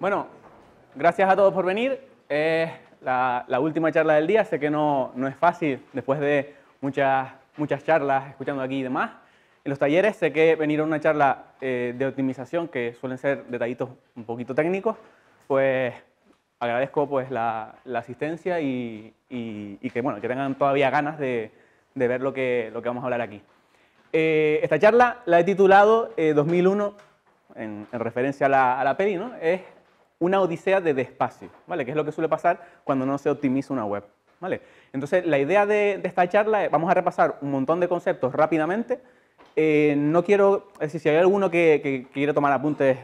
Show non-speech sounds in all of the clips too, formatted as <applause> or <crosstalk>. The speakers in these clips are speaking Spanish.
Bueno, gracias a todos por venir. es la, última charla del día, sé que no, no es fácil después de muchas, muchas charlas escuchando aquí y demás. En los talleres sé que venir a una charla eh, de optimización, que suelen ser detallitos un poquito técnicos, pues agradezco pues, la, la asistencia y, y, que, bueno, que tengan todavía ganas de, de, ver lo que, lo que vamos a hablar aquí. Eh, esta charla la he titulado 2001, eh, en, referencia a la, a peli, ¿no? es una odisea de despacio, ¿vale? Que es lo que suele pasar cuando no se optimiza una web, ¿vale? Entonces, la idea de, esta charla es, vamos a repasar un montón de conceptos rápidamente. Eh, no quiero, decir, si hay alguno que, quiere tomar apuntes,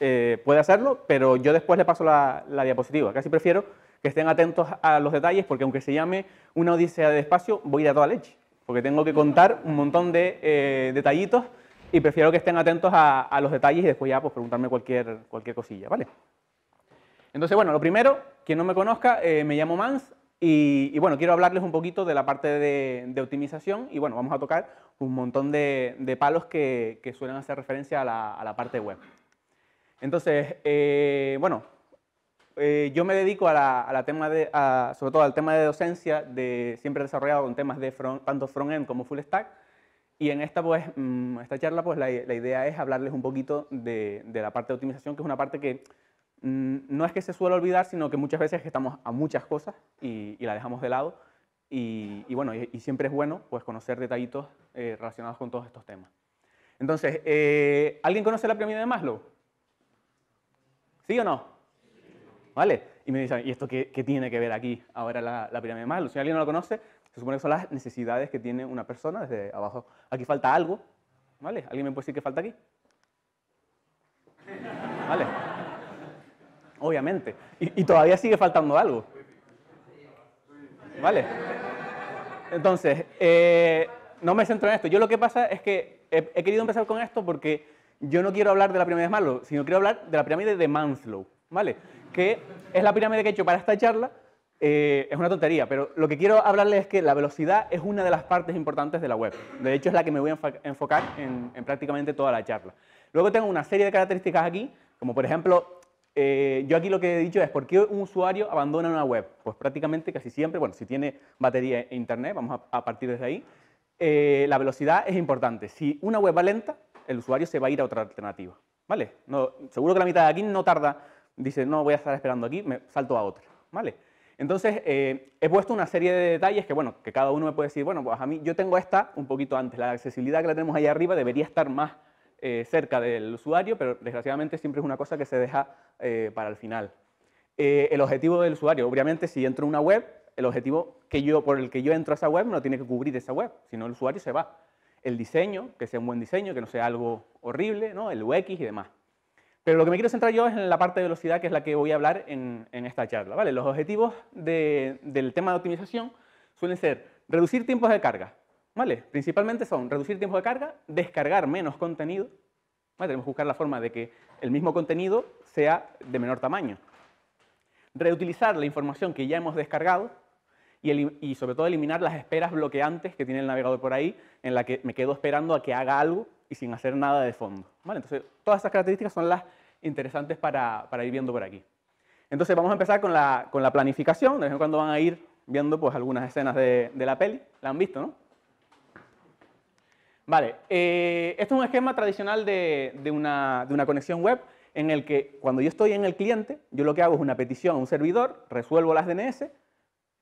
eh, puede hacerlo, pero yo después le paso la, diapositiva. Casi prefiero que estén atentos a los detalles, porque aunque se llame una odisea de despacio, voy a ir a toda leche, porque tengo que contar un montón de eh, detallitos y prefiero que estén atentos a, los detalles y después ya pues, preguntarme cualquier, cualquier cosilla, ¿vale? Entonces, bueno, lo primero, quien no me conozca, eh, me llamo Mans y, bueno, quiero hablarles un poquito de la parte de, optimización y bueno, vamos a tocar un montón de, palos que, suelen hacer referencia a la, parte web. Entonces, eh, bueno, eh, yo me dedico a la, tema de, sobre todo al tema de docencia, de, siempre desarrollado con temas de tanto front-end como full stack, y en esta, pues, mm, esta charla pues, la, idea es hablarles un poquito de la parte de optimización, que es una parte que Mm, no es que se suele olvidar, sino que muchas veces estamos a muchas cosas y, la dejamos de lado. Y, bueno, y, siempre es bueno pues, conocer detallitos eh, relacionados con todos estos temas. Entonces, eh, ¿alguien conoce la pirámide de Maslow? ¿Sí o no? ¿Vale? Y me dicen, ¿y esto qué, tiene que ver aquí ahora la, la, pirámide de Maslow? Si alguien no la conoce, se supone que son las necesidades que tiene una persona desde abajo. Aquí falta algo, ¿vale? ¿Alguien me puede decir qué falta aquí? ¿Vale? obviamente. Y, todavía sigue faltando algo. ¿Vale? Entonces, eh, no me centro en esto. Yo lo que pasa es que he, querido empezar con esto porque yo no quiero hablar de la pirámide de Maslow, sino quiero hablar de la pirámide de Manslow, ¿vale? Que es la pirámide que he hecho para esta charla. Eh, es una tontería, pero lo que quiero hablarles es que la velocidad es una de las partes importantes de la web. De hecho, es la que me voy a enfocar en prácticamente toda la charla. Luego tengo una serie de características aquí, como por ejemplo eh, yo aquí lo que he dicho es, ¿por qué un usuario abandona una web? Pues prácticamente casi siempre, bueno, si tiene batería e internet, vamos a, partir desde ahí, eh, la velocidad es importante. Si una web va lenta, el usuario se va a ir a otra alternativa, ¿vale? seguro que la mitad de aquí no tarda, dice, no voy a estar esperando aquí, me salto a otra, ¿vale? Entonces, eh, he puesto una serie de detalles que, bueno, que cada uno me puede decir, bueno, pues a mí yo tengo esta un poquito antes, la accesibilidad que la tenemos ahí arriba debería estar más eh, cerca del usuario, pero desgraciadamente siempre es una cosa que se deja eh, para el final. Eh, el objetivo del usuario, obviamente si entro en una web, el objetivo que yo, por el que yo entro a esa web no tiene que cubrir esa web, sino el usuario se va. El diseño, que sea un buen diseño, que no sea algo horrible, ¿no? el UX y demás. Pero lo que me quiero centrar yo es en la parte de velocidad, que es la que voy a hablar en, esta charla. ¿vale? Los objetivos del tema de optimización suelen ser reducir tiempos de carga, Principalmente son reducir tiempo de carga, descargar menos contenido. Tenemos que buscar la forma de que el mismo contenido sea de menor tamaño. Reutilizar la información que ya hemos descargado y, sobre todo eliminar las esperas bloqueantes que tiene el navegador por ahí, en la que me quedo esperando a que haga algo y sin hacer nada de fondo. Entonces, todas estas características son las interesantes para, ir viendo por aquí. Entonces vamos a empezar con la, planificación, de vez en cuando van a ir viendo pues, algunas escenas de, de, la peli, la han visto, ¿no? Vale, eh, esto es un esquema tradicional de, una, conexión web en el que cuando yo estoy en el cliente, yo lo que hago es una petición a un servidor, resuelvo las DNS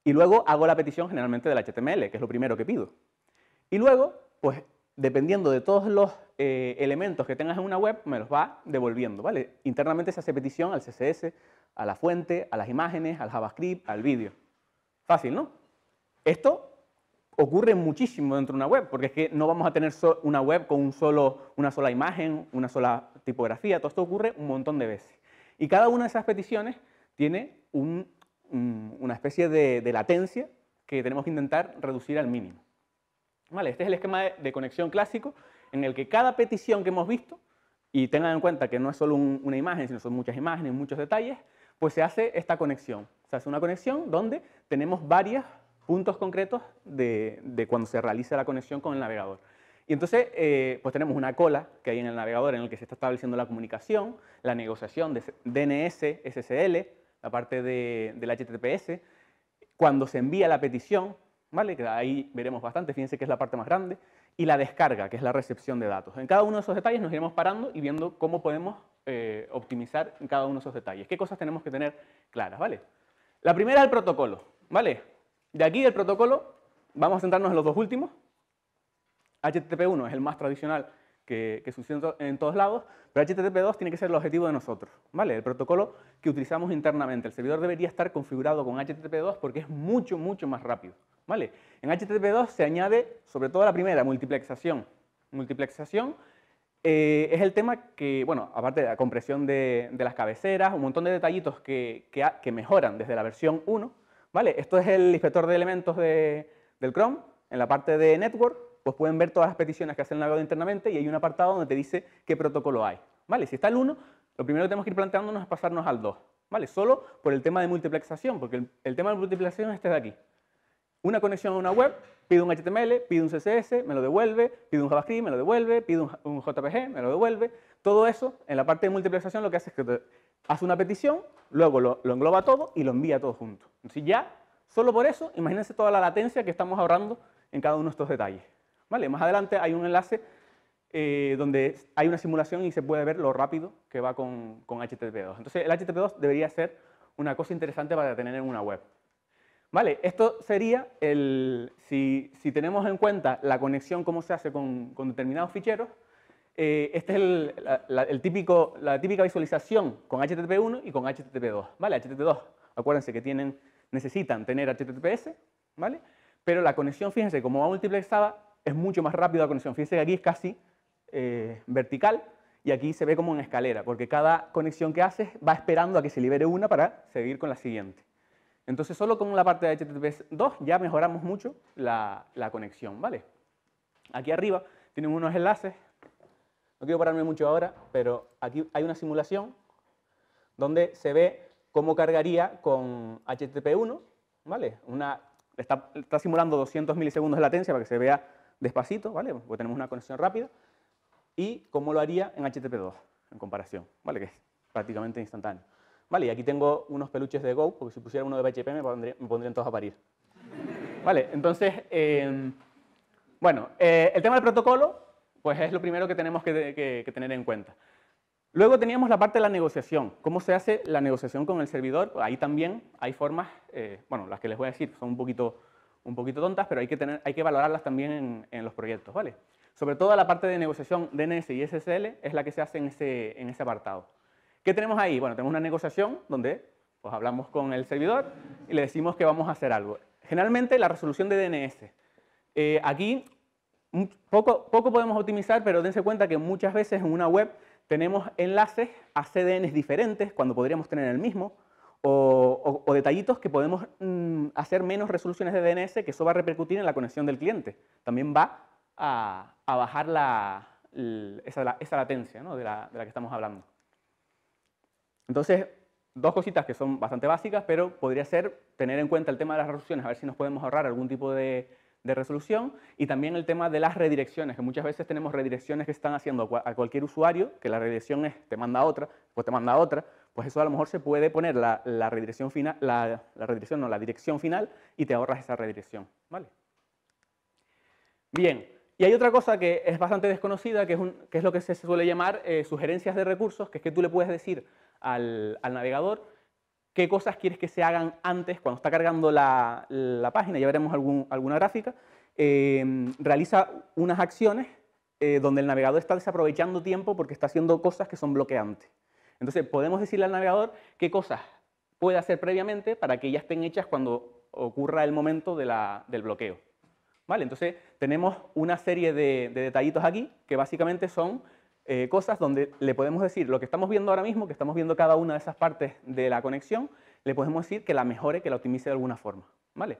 y luego hago la petición generalmente del HTML, que es lo primero que pido. Y luego, pues dependiendo de todos los eh, elementos que tengas en una web, me los va devolviendo, ¿vale? Internamente se hace petición al CSS, a la fuente, a las imágenes, al JavaScript, al vídeo. Fácil, ¿no? Esto ocurre muchísimo dentro de una web, porque es que no vamos a tener una web con un solo, una sola imagen, una sola tipografía, todo esto ocurre un montón de veces. Y cada una de esas peticiones tiene una especie de, latencia que tenemos que intentar reducir al mínimo. Vale, este es el esquema de, conexión clásico en el que cada petición que hemos visto, y tengan en cuenta que no es solo una imagen, sino son muchas imágenes, muchos detalles, pues se hace esta conexión. Se hace una conexión donde tenemos varias puntos concretos de, cuando se realiza la conexión con el navegador. Y entonces, eh, pues tenemos una cola que hay en el navegador en el que se está estableciendo la comunicación, la negociación de DNS, SSL, la parte de, del HTTPS, cuando se envía la petición, ¿vale? Que ahí veremos bastante, fíjense que es la parte más grande, y la descarga, que es la recepción de datos. En cada uno de esos detalles nos iremos parando y viendo cómo podemos eh, optimizar en cada uno de esos detalles. ¿Qué cosas tenemos que tener claras, vale? La primera, el protocolo, ¿vale? De aquí el protocolo, vamos a centrarnos en los dos últimos. HTTP1 es el más tradicional que, sucede en, todos lados, pero HTTP2 tiene que ser el objetivo de nosotros, ¿vale? El protocolo que utilizamos internamente. El servidor debería estar configurado con HTTP2 porque es mucho, mucho más rápido, ¿vale? En HTTP2 se añade, sobre todo la primera, multiplexación. Multiplexación eh, es el tema que, bueno, aparte de la compresión de, las cabeceras, un montón de detallitos que, que mejoran desde la versión 1, ¿Vale? Esto es el inspector de elementos del Chrome. En la parte de Network, pues pueden ver todas las peticiones que hace el navegador internamente y hay un apartado donde te dice qué protocolo hay. ¿Vale? Si está el 1, lo primero que tenemos que ir planteándonos es pasarnos al 2. ¿Vale? Solo por el tema de multiplexación, porque el, tema de multiplexación es este de aquí. Una conexión a una web, pido un HTML, pido un CSS, me lo devuelve, pido un JavaScript, me lo devuelve, pido un, JPG, me lo devuelve. Todo eso, en la parte de multiplexación, lo que hace es que te, hace una petición, luego lo, engloba todo y lo envía todo junto. Entonces ya, solo por eso, imagínense toda la latencia que estamos ahorrando en cada uno de estos detalles. ¿Vale? Más adelante hay un enlace eh, donde hay una simulación y se puede ver lo rápido que va con, con HTTP2. Entonces el HTTP2 debería ser una cosa interesante para tener en una web. ¿Vale? Esto sería, el, si, si tenemos en cuenta la conexión, cómo se hace con determinados ficheros, esta eh, este es el, la, típico, la típica visualización con HTTP1 y con HTTP2. ¿vale? HTTP2, acuérdense que tienen, necesitan tener HTTPS, ¿vale? pero la conexión, fíjense, como va multiplexada, es mucho más rápida la conexión. Fíjense que aquí es casi eh, vertical y aquí se ve como en escalera, porque cada conexión que haces va esperando a que se libere una para seguir con la siguiente. Entonces, solo con la parte de HTTPS 2 ya mejoramos mucho la, la conexión, ¿vale? Aquí arriba tienen unos enlaces no quiero pararme mucho ahora, pero aquí hay una simulación donde se ve cómo cargaría con HTTP1, ¿vale? Una, está, simulando 200 milisegundos de latencia para que se vea despacito, ¿vale? Porque tenemos una conexión rápida. Y cómo lo haría en HTTP2, en comparación, ¿vale? Que es prácticamente instantáneo. Vale, y aquí tengo unos peluches de Go, porque si pusiera uno de PHP me, pondrían todos a parir. Vale, entonces, eh, bueno, eh, el tema del protocolo pues es lo primero que tenemos que, tener en cuenta. Luego teníamos la parte de la negociación. ¿Cómo se hace la negociación con el servidor? Ahí también hay formas, eh, bueno, las que les voy a decir son un poquito, un poquito tontas, pero hay que, tener, hay que valorarlas también en, los proyectos, ¿vale? Sobre todo la parte de negociación DNS y SSL es la que se hace en ese, en ese apartado. ¿Qué tenemos ahí? Bueno, tenemos una negociación donde pues, hablamos con el servidor y le decimos que vamos a hacer algo. Generalmente la resolución de DNS. Eh, aquí Mm, poco, podemos optimizar, pero dense cuenta que muchas veces en una web tenemos enlaces a CDNs diferentes cuando podríamos tener el mismo, o, detallitos que podemos mm, hacer menos resoluciones de DNS, que eso va a repercutir en la conexión del cliente. También va a, bajar esa, latencia de la que estamos hablando. Entonces, dos cositas que son bastante básicas, pero podría ser tener en cuenta el tema de las resoluciones, a ver si nos podemos ahorrar algún tipo de, de resolución y también el tema de las redirecciones, que muchas veces tenemos redirecciones que están haciendo a cualquier usuario, que la redirección es te manda otra, pues te manda otra, pues eso a lo mejor se puede poner la, redirección final, la, redirección no, la dirección final y te ahorras esa redirección, ¿vale? Bien, y hay otra cosa que es bastante desconocida, que es, un, que es lo que se suele llamar eh, sugerencias de recursos, que es que tú le puedes decir al navegador qué cosas quieres que se hagan antes cuando está cargando la, la página, ya veremos algún, alguna gráfica, em, realiza unas acciones eh, donde el navegador está desaprovechando tiempo porque está haciendo cosas que son bloqueantes. Entonces podemos decirle al navegador qué cosas puede hacer previamente para que ya estén hechas cuando ocurra el momento del bloqueo. ¿Vale? Entonces tenemos una serie de, de detallitos aquí que básicamente son eh, cosas donde le podemos decir lo que estamos viendo ahora mismo, que estamos viendo cada una de esas partes de la conexión, le podemos decir que la mejore, que la optimice de alguna forma. ¿vale?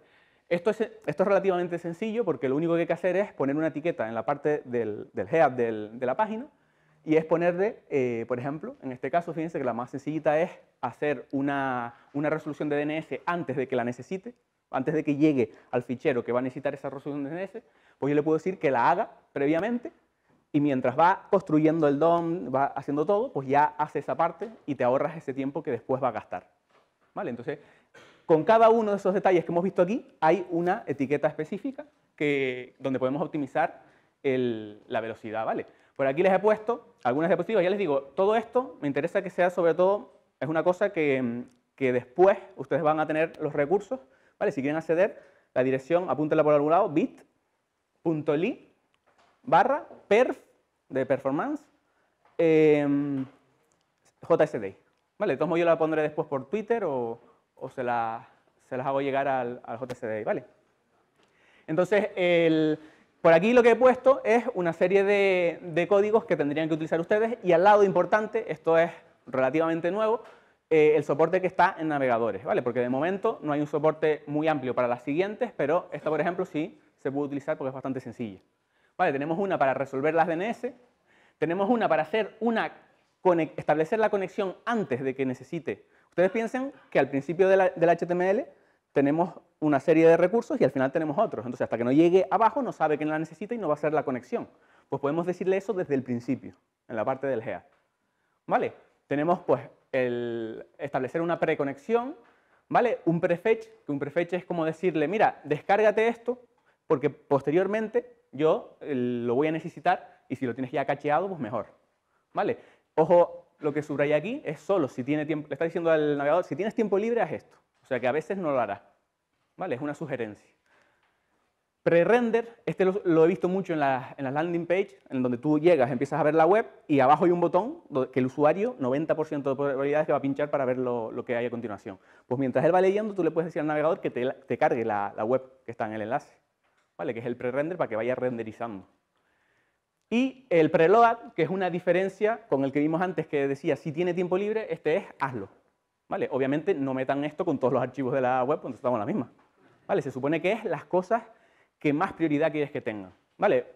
Esto, es, esto es relativamente sencillo porque lo único que hay que hacer es poner una etiqueta en la parte del, del head de la página y es ponerle, eh, por ejemplo, en este caso, fíjense que la más sencillita es hacer una, una resolución de DNS antes de que la necesite, antes de que llegue al fichero que va a necesitar esa resolución de DNS, pues yo le puedo decir que la haga previamente y mientras va construyendo el DOM, va haciendo todo, pues ya hace esa parte y te ahorras ese tiempo que después va a gastar. ¿Vale? Entonces, con cada uno de esos detalles que hemos visto aquí, hay una etiqueta específica que, donde podemos optimizar la velocidad. ¿vale? Por aquí les he puesto algunas diapositivas. Ya les digo, todo esto me interesa que sea sobre todo, es una cosa que, que después ustedes van a tener los recursos. ¿vale? Si quieren acceder, la dirección, apúntenla por algún lado, bit.ly barra perf de performance em, JSD. Vale, de todos yo la pondré después por Twitter o, se, la, se, las hago llegar al, JSD, ¿vale? Entonces, por aquí lo que he puesto es una serie de, códigos que tendrían que utilizar ustedes y al lado importante, esto es relativamente nuevo, eh, el soporte que está en navegadores, ¿vale? Porque de momento no hay un soporte muy amplio para las siguientes, pero esta, por ejemplo, sí se puede utilizar porque es bastante sencilla tenemos una para resolver las DNS, tenemos una para hacer una, establecer la conexión antes de que necesite. Ustedes piensen que al principio del HTML tenemos una serie de recursos y al final tenemos otros. Entonces, hasta que no llegue abajo, no sabe que la necesita y no va a hacer la conexión. Pues podemos decirle eso desde el principio, en la parte del GEA. ¿Vale? Tenemos, pues, el establecer una preconexión, ¿vale? Un prefetch, que un prefetch es como decirle, mira, descárgate esto, porque posteriormente yo lo voy a necesitar y si lo tienes ya cacheado, pues mejor. ¿Vale? Ojo, lo que subraya aquí es solo si tiene tiempo, le está diciendo al navegador, si tienes tiempo libre, haz esto. O sea que a veces no lo hará. ¿Vale? Es una sugerencia. Pre-render, este lo, he visto mucho en las landing page, en donde tú llegas, empiezas a ver la web y abajo hay un botón que el usuario, 90% de probabilidades que va a pinchar para ver lo, que hay a continuación. Pues mientras él va leyendo, tú le puedes decir al navegador que te, cargue la web que está en el enlace. ¿vale? que es el pre-render para que vaya renderizando. Y el preload, que es una diferencia con el que vimos antes que decía si tiene tiempo libre, este es hazlo. ¿Vale? Obviamente no metan esto con todos los archivos de la web, cuando estamos en la misma. ¿Vale? Se supone que es las cosas que más prioridad quieres que tengan. ¿Vale?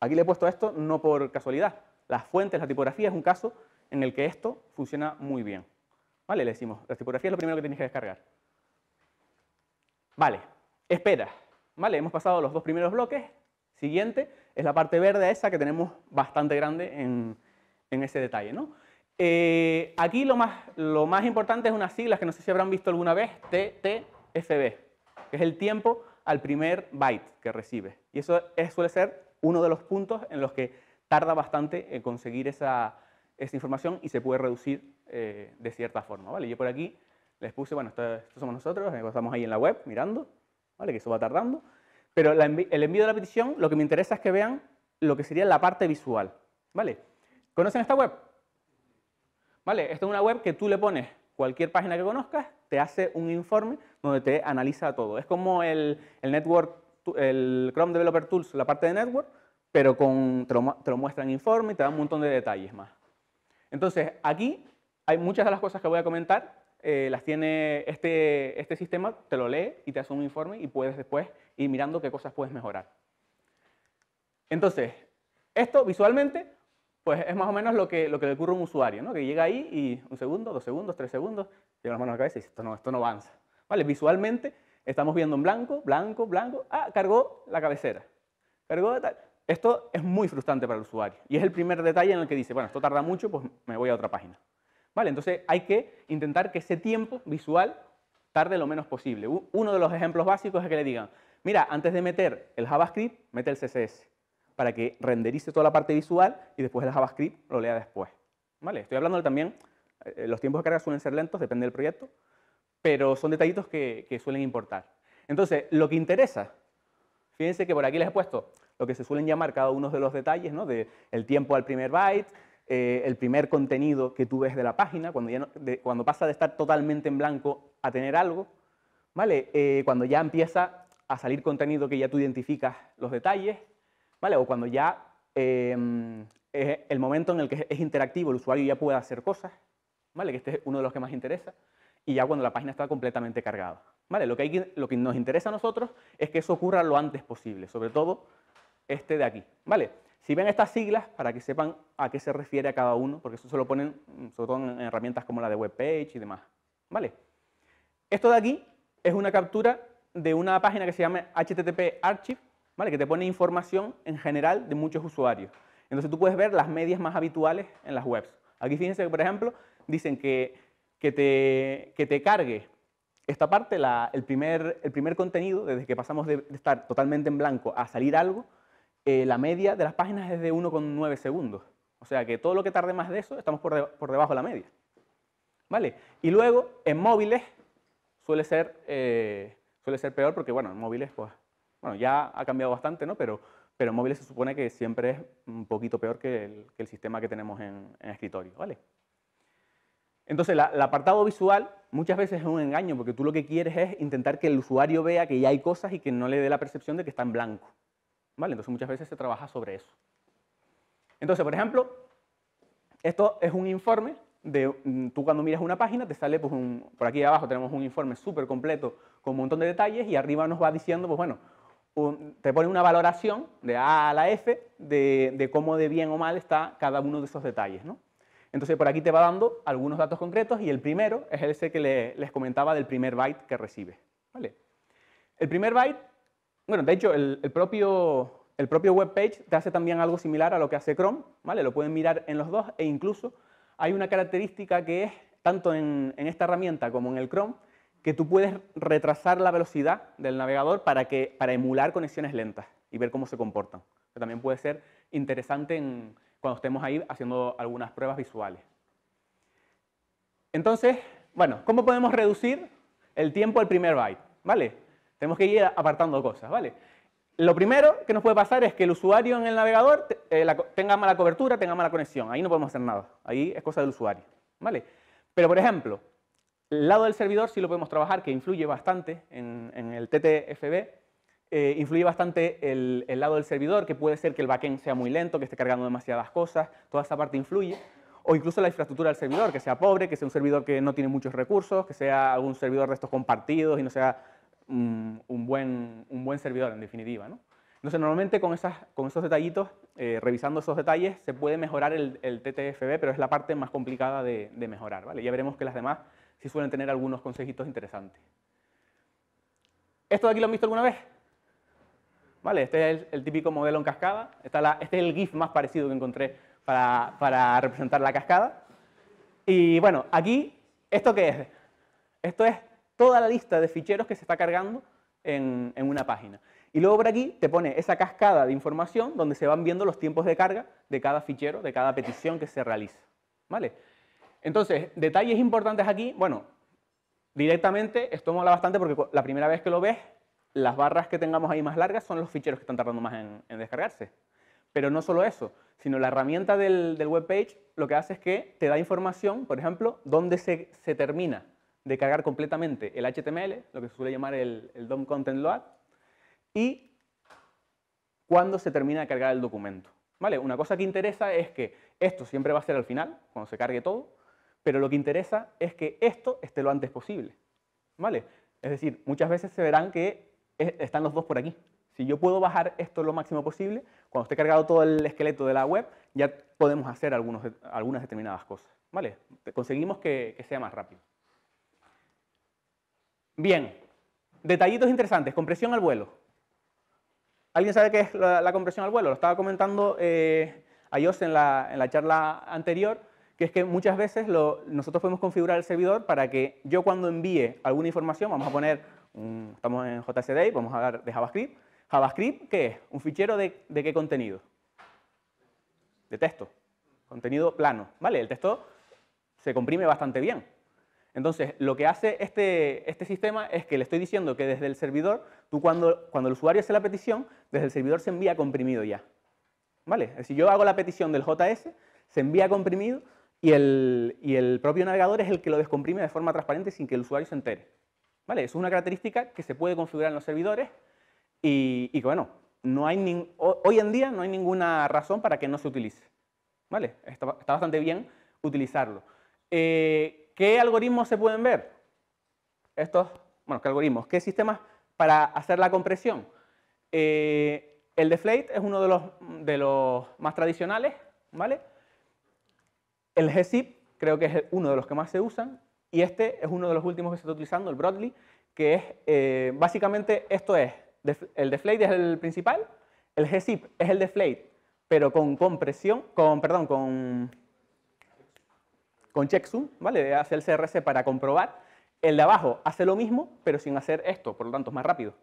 Aquí le he puesto esto no por casualidad. Las fuentes, la tipografía es un caso en el que esto funciona muy bien. ¿Vale? Le decimos, la tipografía es lo primero que tienes que descargar. Vale, Espera. ¿Vale? Hemos pasado los dos primeros bloques. Siguiente es la parte verde esa que tenemos bastante grande en, en ese detalle. ¿no? Eh, aquí lo más, lo más importante es unas siglas que no sé si habrán visto alguna vez, TTFB, que es el tiempo al primer byte que recibe. Y eso suele ser uno de los puntos en los que tarda bastante en conseguir esa, información y se puede reducir eh, de cierta forma. ¿vale? Yo por aquí les puse, bueno, esto somos nosotros, eh, estamos ahí en la web mirando, ¿vale? que eso va tardando. Pero el envío de la petición, lo que me interesa es que vean lo que sería la parte visual. ¿vale? ¿Conocen esta web? ¿Vale? Esta es una web que tú le pones cualquier página que conozcas, te hace un informe donde te analiza todo. Es como el, network, el Chrome Developer Tools, la parte de network, pero con, te, lo, te lo muestran informe y te dan un montón de detalles más. Entonces, aquí hay muchas de las cosas que voy a comentar eh, las tiene este, este sistema, te lo lee y te hace un informe y puedes después ir mirando qué cosas puedes mejorar. Entonces, esto visualmente pues es más o menos lo que, lo que le ocurre a un usuario, ¿no? que llega ahí y un segundo, dos segundos, tres segundos, lleva las manos a la cabeza y dice, esto no, esto no avanza. ¿Vale? Visualmente estamos viendo en blanco, blanco, blanco, ah, cargó la cabecera, Esto es muy frustrante para el usuario y es el primer detalle en el que dice, bueno, esto tarda mucho, pues me voy a otra página. ¿Vale? Entonces hay que intentar que ese tiempo visual tarde lo menos posible. Uno de los ejemplos básicos es que le digan, mira, antes de meter el JavaScript, mete el CSS, para que renderice toda la parte visual y después el JavaScript lo lea después. ¿Vale? Estoy hablando también, eh, los tiempos de carga suelen ser lentos, depende del proyecto, pero son detallitos que, suelen importar. Entonces, lo que interesa, fíjense que por aquí les he puesto lo que se suelen llamar cada uno de los detalles, ¿no? De el tiempo al primer byte, eh, el primer contenido que tú ves de la página, cuando, ya cuando pasa de estar totalmente en blanco a tener algo, ¿vale? Eh, cuando ya empieza a salir contenido que ya tú identificas los detalles, ¿vale? O cuando ya em, es el momento en el que es interactivo, el usuario ya puede hacer cosas, ¿vale? Que este es uno de los que más interesa, y ya cuando la página está completamente cargada. ¿Vale? Lo que, lo que nos interesa a nosotros es que eso ocurra lo antes posible, sobre todo este de aquí. ¿Vale? Si ven estas siglas, para que sepan a qué se refiere a cada uno, porque eso se lo ponen mm, sobre todo en herramientas como la de webpage y demás. ¿Vale? Esto de aquí es una captura de una página que se llama HTTP Archive, ¿vale? que te pone información en general de muchos usuarios. Entonces tú puedes ver las medias más habituales en las webs. Aquí fíjense que, por ejemplo, dicen que, que, te, cargue esta parte, primer, el primer contenido, desde que pasamos de estar totalmente en blanco a salir algo, eh, la media de las páginas es de 1,9 segundos. O sea que todo lo que tarde más de eso, estamos por, debajo de la media. ¿Vale? Y luego, en móviles, suele ser, eh, suele ser peor porque, bueno, en móviles, pues, bueno, ya ha cambiado bastante, ¿no? Pero, pero en móviles se supone que siempre es un poquito peor que el, sistema que tenemos en, escritorio, ¿vale? Entonces, el apartado visual muchas veces es un engaño porque tú lo que quieres es intentar que el usuario vea que ya hay cosas y que no le dé la percepción de que está en blanco. Entonces muchas veces se trabaja sobre eso. Entonces, por ejemplo, esto es un informe de, mm, tú cuando miras una página te sale, pues, por aquí abajo tenemos un informe súper completo con un montón de detalles y arriba nos va diciendo, pues bueno, te pone una valoración de A a la F de, cómo de bien o mal está cada uno de esos detalles, Entonces por aquí te va dando algunos datos concretos y el primero es ese que les comentaba del primer byte que recibe. ¿vale? El primer byte bueno, de hecho, el, propio el propio webpage te hace también algo similar a lo que hace Chrome, ¿vale? Lo pueden mirar en los dos e incluso hay una característica que es, tanto en, esta herramienta como en el Chrome, que tú puedes retrasar la velocidad del navegador para, que, para emular conexiones lentas y ver cómo se comportan. también puede ser interesante cuando estemos ahí haciendo algunas pruebas visuales. Entonces, bueno, ¿cómo podemos reducir el tiempo al primer byte? ¿Vale? Tenemos que ir apartando cosas, ¿vale? Lo primero que nos puede pasar es que el usuario en el navegador eh, tenga mala cobertura, tenga mala conexión. Ahí no podemos hacer nada. Ahí es cosa del usuario, ¿vale? Pero, por ejemplo, el lado del servidor sí lo podemos trabajar, que influye bastante en, el TTFB, eh, influye bastante el, el, lado del servidor, que puede ser que el backend sea muy lento, que esté cargando demasiadas cosas, toda esa parte influye, o incluso la infraestructura del servidor, que sea pobre, que sea un servidor que no tiene muchos recursos, que sea algún servidor de estos compartidos y no sea un, buen, un buen servidor, en definitiva. ¿no? Entonces, normalmente con, esas, con esos detallitos, eh, revisando esos detalles, se puede mejorar el, TTFB, pero es la parte más complicada de, mejorar. ¿vale? Ya veremos que las demás sí suelen tener algunos consejitos interesantes. ¿Esto de aquí lo han visto alguna vez? ¿Vale? Este es el, típico modelo en cascada. este es el GIF más parecido que encontré para, para representar la cascada. Y bueno, aquí, ¿esto qué es? Esto es toda la lista de ficheros que se está cargando en, una página. Y luego por aquí te pone esa cascada de información donde se van viendo los tiempos de carga de cada fichero, de cada petición que se realiza. ¿Vale? Entonces, detalles importantes aquí, bueno, directamente, esto mola bastante porque la primera vez que lo ves, las barras que tengamos ahí más largas son los ficheros que están tardando más en, descargarse. Pero no solo eso, sino la herramienta del, del webpage lo que hace es que te da información, por ejemplo, dónde se, se termina de cargar completamente el HTML, lo que suele llamar el, DOM Content Load, y cuando se termina de cargar el documento. ¿Vale? Una cosa que interesa es que esto siempre va a ser al final, cuando se cargue todo, pero lo que interesa es que esto esté lo antes posible. ¿Vale? Es decir, muchas veces se verán que están los dos por aquí. Si yo puedo bajar esto lo máximo posible, cuando esté cargado todo el esqueleto de la web, ya podemos hacer algunas determinadas cosas. ¿Vale? Conseguimos que sea más rápido. Bien, detallitos interesantes, compresión al vuelo. ¿Alguien sabe qué es la, compresión al vuelo? Lo estaba comentando eh, a en la, charla anterior, que es que muchas veces nosotros podemos configurar el servidor para que yo cuando envíe alguna información, vamos a poner, estamos en JSD, vamos a hablar de JavaScript. JavaScript, ¿qué es? Un fichero de, de qué contenido? De texto, contenido plano, ¿vale? El texto se comprime bastante bien. Entonces, lo que hace este, este, sistema es que le estoy diciendo que desde el servidor, tú cuando, cuando el usuario hace la petición, desde el servidor se envía comprimido ya. ¿Vale? Si yo hago la petición del JS, se envía comprimido y el, propio navegador es el que lo descomprime de forma transparente sin que el usuario se entere. ¿Vale? es una característica que se puede configurar en los servidores y, que bueno, no hay hoy en día no hay ninguna razón para que no se utilice. ¿Vale? Está, bastante bien utilizarlo. Eh, ¿Qué algoritmos se pueden ver? Estos, bueno, ¿qué algoritmos? ¿Qué sistemas para hacer la compresión? Eh, el deflate es uno de los, de los más tradicionales, ¿vale? El GZIP creo que es uno de los que más se usan y este es uno de los últimos que se está utilizando, el Broadly, que es eh, básicamente esto es, el deflate es el principal, el GZIP es el deflate, pero con compresión, con, perdón, con con checksum, ¿vale? Hace el CRC para comprobar. El de abajo hace lo mismo, pero sin hacer esto, por lo tanto es más rápido.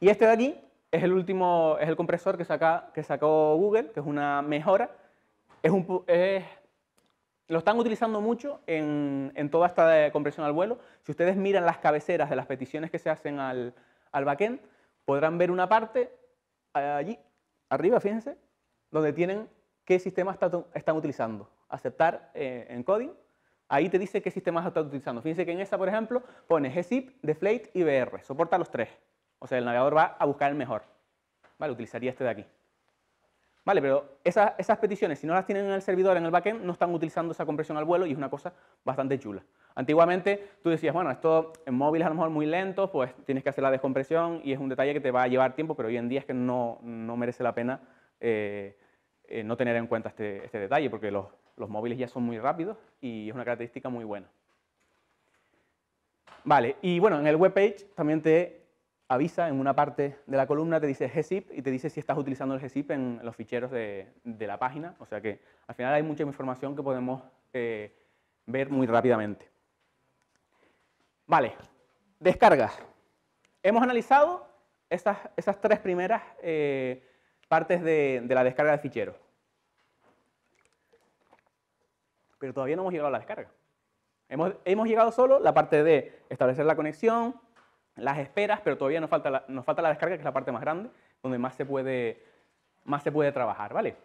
Y este de aquí es el último, es el compresor que, que sacó Google, que es una mejora. lo están utilizando mucho en, toda esta compresión al vuelo. Si ustedes miran las cabeceras de las peticiones que se hacen al, backend, podrán ver una parte eh, allí, arriba, fíjense, donde tienen qué sistema están utilizando aceptar eh, en coding, ahí te dice qué sistemas estás utilizando. Fíjense que en esa, por ejemplo, pone gzip, deflate y br, soporta los tres. O sea, el navegador va a buscar el mejor. Vale, utilizaría este de aquí. Vale, pero esas, peticiones, si no las tienen en el servidor, en el backend, no están utilizando esa compresión al vuelo y es una cosa bastante chula. Antiguamente tú decías, bueno, esto en móviles a lo mejor muy lento, pues tienes que hacer la descompresión y es un detalle que te va a llevar tiempo, pero hoy en día es que no, merece la pena eh, eh, no tener en cuenta este, este detalle, porque los, los móviles ya son muy rápidos y es una característica muy buena. Vale, y bueno, en el webpage también te avisa en una parte de la columna, te dice gzip y te dice si estás utilizando el gzip en los ficheros de, la página. O sea que al final hay mucha información que podemos eh, ver muy rápidamente. Vale, descargas. Hemos analizado esas, tres primeras eh, partes de la descarga de ficheros. pero todavía no hemos llegado a la descarga. Hemos, hemos llegado solo la parte de establecer la conexión, las esperas, pero todavía nos falta, la, nos falta la descarga, que es la parte más grande, donde más se puede, más se puede trabajar, ¿vale?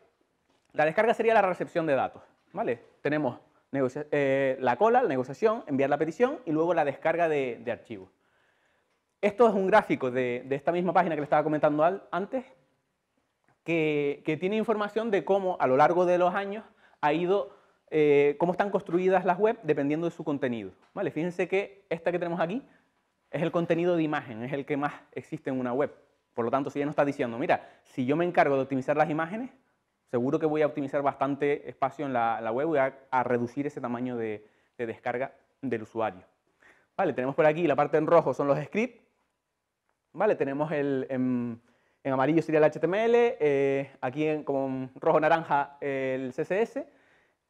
La descarga sería la recepción de datos, ¿vale? Tenemos eh, la cola, la negociación, enviar la petición y luego la descarga de, archivos. Esto es un gráfico de, de, esta misma página que le estaba comentando al, antes, que, que tiene información de cómo a lo largo de los años ha ido eh, cómo están construidas las web dependiendo de su contenido. Fíjense que esta que tenemos aquí es el contenido de imagen, es el que más existe en una web. Por lo tanto, si ella nos está diciendo, mira, si yo me encargo de optimizar las imágenes, seguro que voy a optimizar bastante espacio en la, web, y a, reducir ese tamaño de, descarga del usuario. tenemos por aquí la parte en rojo son los scripts. tenemos el en, amarillo sería el HTML, eh, aquí en como en rojo naranja el CSS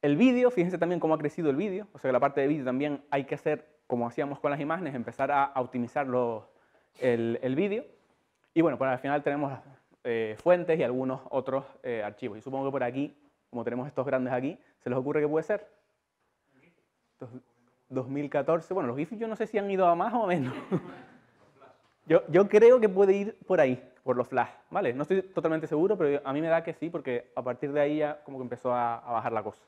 el vídeo, fíjense también cómo ha crecido el vídeo, o sea que la parte de vídeo también hay que hacer, como hacíamos con las imágenes, empezar a optimizar el, vídeo. Y bueno, pues al final tenemos eh, fuentes y algunos otros eh, archivos. Y supongo que por aquí, como tenemos estos grandes aquí, ¿se les ocurre qué puede ser? 2014, bueno, los GIFs yo no sé si han ido a más o a menos. <laughs> yo, creo que puede ir por ahí, por los flash, ¿vale? No estoy totalmente seguro, pero a mí me da que sí, porque a partir de ahí ya como que empezó a bajar la cosa.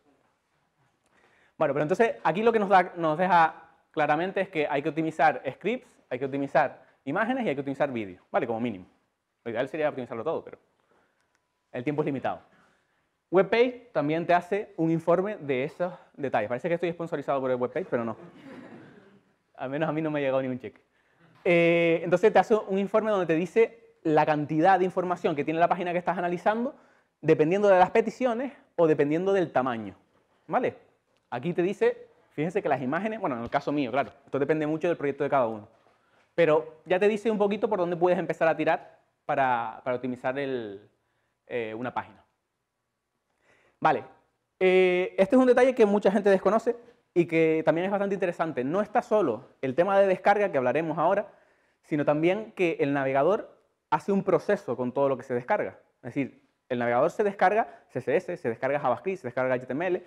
Bueno, pero entonces aquí lo que nos, da, nos deja claramente es que hay que optimizar scripts, hay que optimizar imágenes y hay que optimizar vídeo, ¿vale? Como mínimo. Lo ideal sería optimizarlo todo, pero el tiempo es limitado. Webpage también te hace un informe de esos detalles. Parece que estoy sponsorizado por el webpage, pero no. Al menos a mí no me ha llegado ni un cheque. Eh, entonces te hace un informe donde te dice la cantidad de información que tiene la página que estás analizando, dependiendo de las peticiones o dependiendo del tamaño. ¿Vale? Aquí te dice, fíjense que las imágenes, bueno, en el caso mío, claro, esto depende mucho del proyecto de cada uno, pero ya te dice un poquito por dónde puedes empezar a tirar para, optimizar eh, una página. Vale, eh, este es un detalle que mucha gente desconoce y que también es bastante interesante. No está solo el tema de descarga, que hablaremos ahora, sino también que el navegador hace un proceso con todo lo que se descarga. Es decir, el navegador se descarga CSS, se descarga JavaScript, se descarga HTML,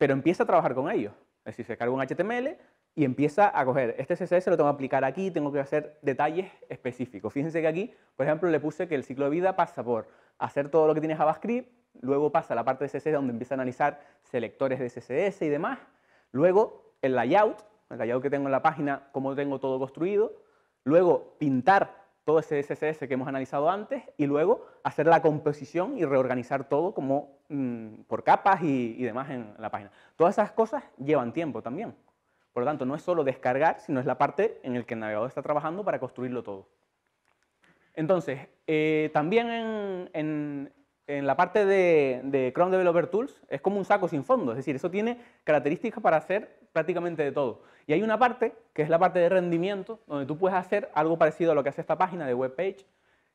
pero empieza a trabajar con ellos. Es decir, se carga un HTML y empieza a coger, este CSS lo tengo que aplicar aquí, tengo que hacer detalles específicos. Fíjense que aquí, por ejemplo, le puse que el ciclo de vida pasa por hacer todo lo que tiene JavaScript, luego pasa a la parte de CSS donde empieza a analizar selectores de CSS y demás, luego el layout, el layout que tengo en la página, cómo tengo todo construido, luego pintar todo ese CSS que hemos analizado antes y luego hacer la composición y reorganizar todo como mm, por capas y, demás en la página. Todas esas cosas llevan tiempo también. Por lo tanto, no es solo descargar, sino es la parte en la que el navegador está trabajando para construirlo todo. Entonces, eh, también en, en la parte de, Chrome Developer Tools es como un saco sin fondo, es decir, eso tiene características para hacer prácticamente de todo. Y hay una parte, que es la parte de rendimiento, donde tú puedes hacer algo parecido a lo que hace esta página de web page,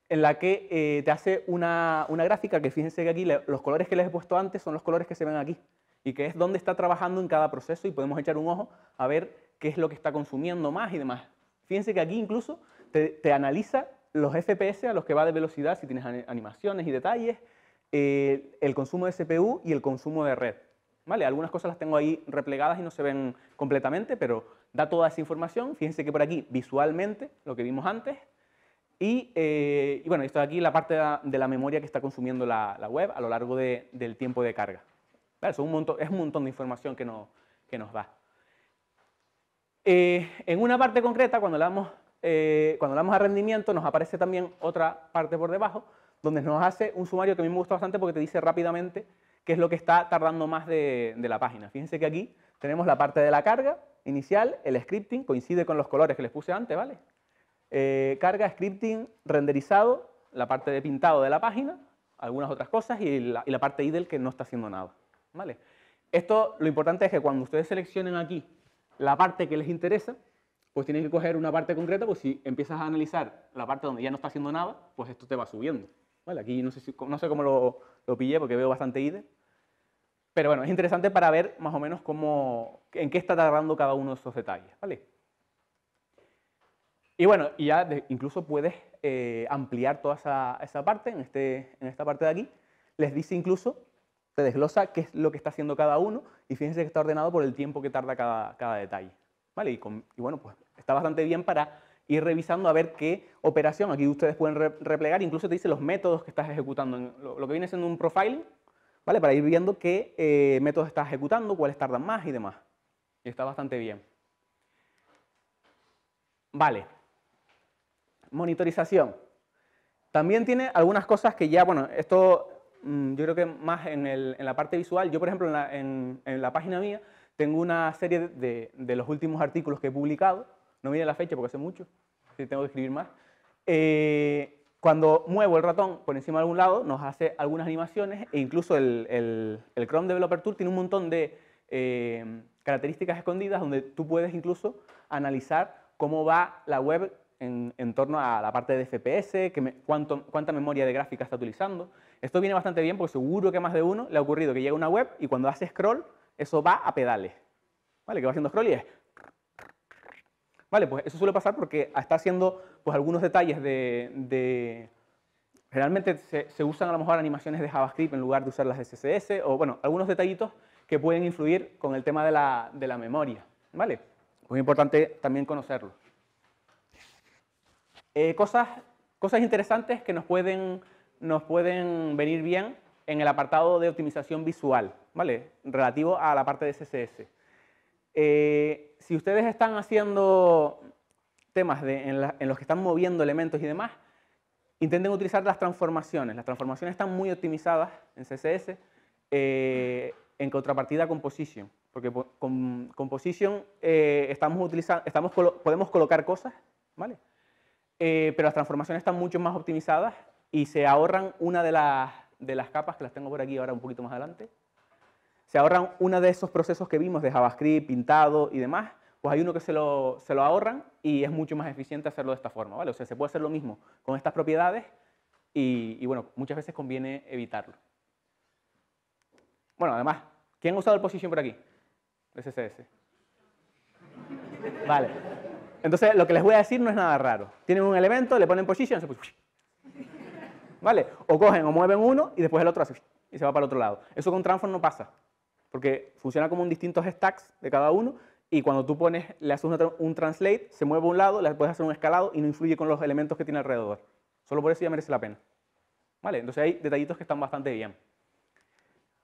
en la que eh, te hace una, una, gráfica que fíjense que aquí los colores que les he puesto antes son los colores que se ven aquí, y que es donde está trabajando en cada proceso y podemos echar un ojo a ver qué es lo que está consumiendo más y demás. Fíjense que aquí incluso te, te analiza los FPS a los que va de velocidad, si tienes animaciones y detalles, eh, el consumo de CPU y el consumo de red. ¿Vale? Algunas cosas las tengo ahí replegadas y no se ven completamente, pero da toda esa información. Fíjense que por aquí visualmente, lo que vimos antes, y, eh, bueno, esto de aquí la parte de la, memoria que está consumiendo la, web a lo largo del tiempo de carga. es un montón de información que, nos da. Eh, en una parte concreta, cuando le damos, cuando damos a rendimiento, nos aparece también otra parte por debajo, donde nos hace un sumario que a mí me gusta bastante porque te dice rápidamente qué es lo que está tardando más de, la página. Fíjense que aquí tenemos la parte de la carga inicial, el scripting, coincide con los colores que les puse antes, ¿vale? Eh, carga, scripting, renderizado, la parte de pintado de la página, algunas otras cosas y la, y la parte idle que no está haciendo nada, ¿vale? Esto lo importante es que cuando ustedes seleccionen aquí la parte que les interesa, pues tienen que coger una parte concreta, pues si empiezas a analizar la parte donde ya no está haciendo nada, pues esto te va subiendo aquí no sé, no sé cómo lo, pillé porque veo bastante IDE. Pero bueno, es interesante para ver más o menos en qué está tardando cada uno de esos detalles. ¿vale? Y bueno, y ya incluso puedes eh, ampliar toda esa, parte, en, este, en esta parte de aquí. Les dice incluso, te desglosa qué es lo que está haciendo cada uno y fíjense que está ordenado por el tiempo que tarda cada, detalle. ¿Vale? Y, y bueno, pues está bastante bien para ir revisando a ver qué operación, aquí ustedes pueden replegar, incluso te dice los métodos que estás ejecutando, lo, que viene siendo un profiling, ¿vale? Para ir viendo qué eh, métodos estás ejecutando, cuáles tardan más y demás. Y está bastante bien. Vale. Monitorización. También tiene algunas cosas que ya, bueno, esto mm, yo creo que más en, la parte visual. Yo, por ejemplo, en la, página mía tengo una serie de, de los últimos artículos que he publicado no mire la fecha porque hace mucho, si tengo que escribir más. Eh, cuando muevo el ratón por encima de algún lado, nos hace algunas animaciones e incluso el, Chrome Developer Tool tiene un montón de eh, características escondidas donde tú puedes incluso analizar cómo va la web en, torno a la parte de FPS, cuánta memoria de gráfica está utilizando. Esto viene bastante bien porque seguro que más de uno le ha ocurrido que llega una web y cuando hace scroll, eso va a pedales. ¿Vale? Que va haciendo scroll y es pues eso suele pasar porque está haciendo pues, algunos detalles de, de se, usan a lo mejor animaciones de JavaScript en lugar de usar las de CSS, o bueno, algunos detallitos que pueden influir con el tema de la, memoria, ¿vale? Muy importante también conocerlo. Eh, cosas, cosas interesantes que nos pueden, nos pueden venir bien en el apartado de optimización visual, ¿vale? Relativo a la parte de CSS. Eh, si ustedes están haciendo temas en, los que están moviendo elementos y demás, intenten utilizar las transformaciones. Las transformaciones están muy optimizadas en CSS eh, en contrapartida a Composition, porque con Composition eh, estamos utilizando, estamos, podemos colocar cosas, ¿vale? pero las transformaciones están mucho más optimizadas y se ahorran una de las, de las capas que las tengo por aquí ahora un poquito más adelante se ahorran uno de esos procesos que vimos de JavaScript, pintado y demás, pues hay uno que se lo, se lo ahorran y es mucho más eficiente hacerlo de esta forma, ¿vale? O sea, se puede hacer lo mismo con estas propiedades y, bueno, muchas veces conviene evitarlo. Bueno, además, ¿quién ha usado el position por aquí? SSS. Vale. Entonces, lo que les voy a decir no es nada raro. Tienen un elemento, le ponen position, se ¿Vale? O cogen o mueven uno y después el otro hace y se va para el otro lado. Eso con transform no pasa porque funciona como un distintos stacks de cada uno y cuando tú pones, le haces un, translate, se mueve a un lado, le puedes hacer un escalado y no influye con los elementos que tiene alrededor. Solo por eso ya merece la pena. ¿Vale? Entonces hay detallitos que están bastante bien.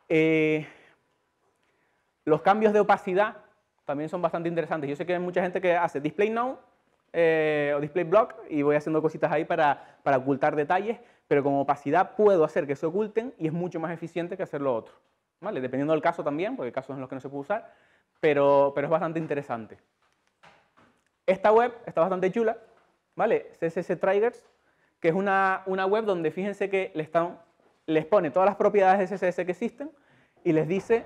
Eh, los cambios de opacidad también son bastante interesantes. Yo sé que hay mucha gente que hace display now eh, o display block y voy haciendo cositas ahí para, para ocultar detalles, pero con opacidad puedo hacer que se oculten y es mucho más eficiente que hacer lo otro. Dependiendo del caso también, porque hay casos en los que no se puede usar, pero, pero es bastante interesante. Esta web está bastante chula, ¿vale? CSS Triggers, que es una, una web donde fíjense que están, les pone todas las propiedades de CSS que existen y les dice,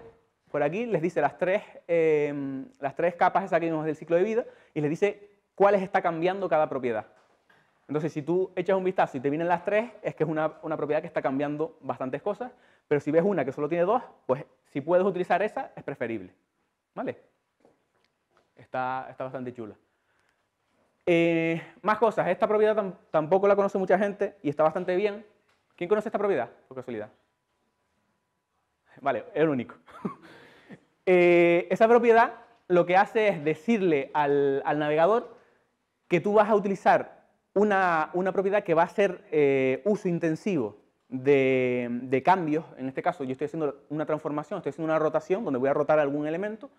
por aquí, les dice las tres, em, las tres capas esas que del ciclo de vida y les dice cuáles está cambiando cada propiedad. Entonces, si tú echas un vistazo y te vienen las tres, es que es una, una propiedad que está cambiando bastantes cosas pero si ves una que solo tiene dos, pues si puedes utilizar esa, es preferible. ¿Vale? Está, bastante chula. Eh, más cosas. Esta propiedad tampoco la conoce mucha gente y está bastante bien. ¿Quién conoce esta propiedad? Por casualidad. Vale, el único. <laughs> Eh, esa propiedad lo que hace es decirle al, navegador que tú vas a utilizar una, propiedad que va a ser eh, uso intensivo de, cambios. En este caso, yo estoy haciendo una transformación, estoy haciendo una rotación donde voy a rotar algún elemento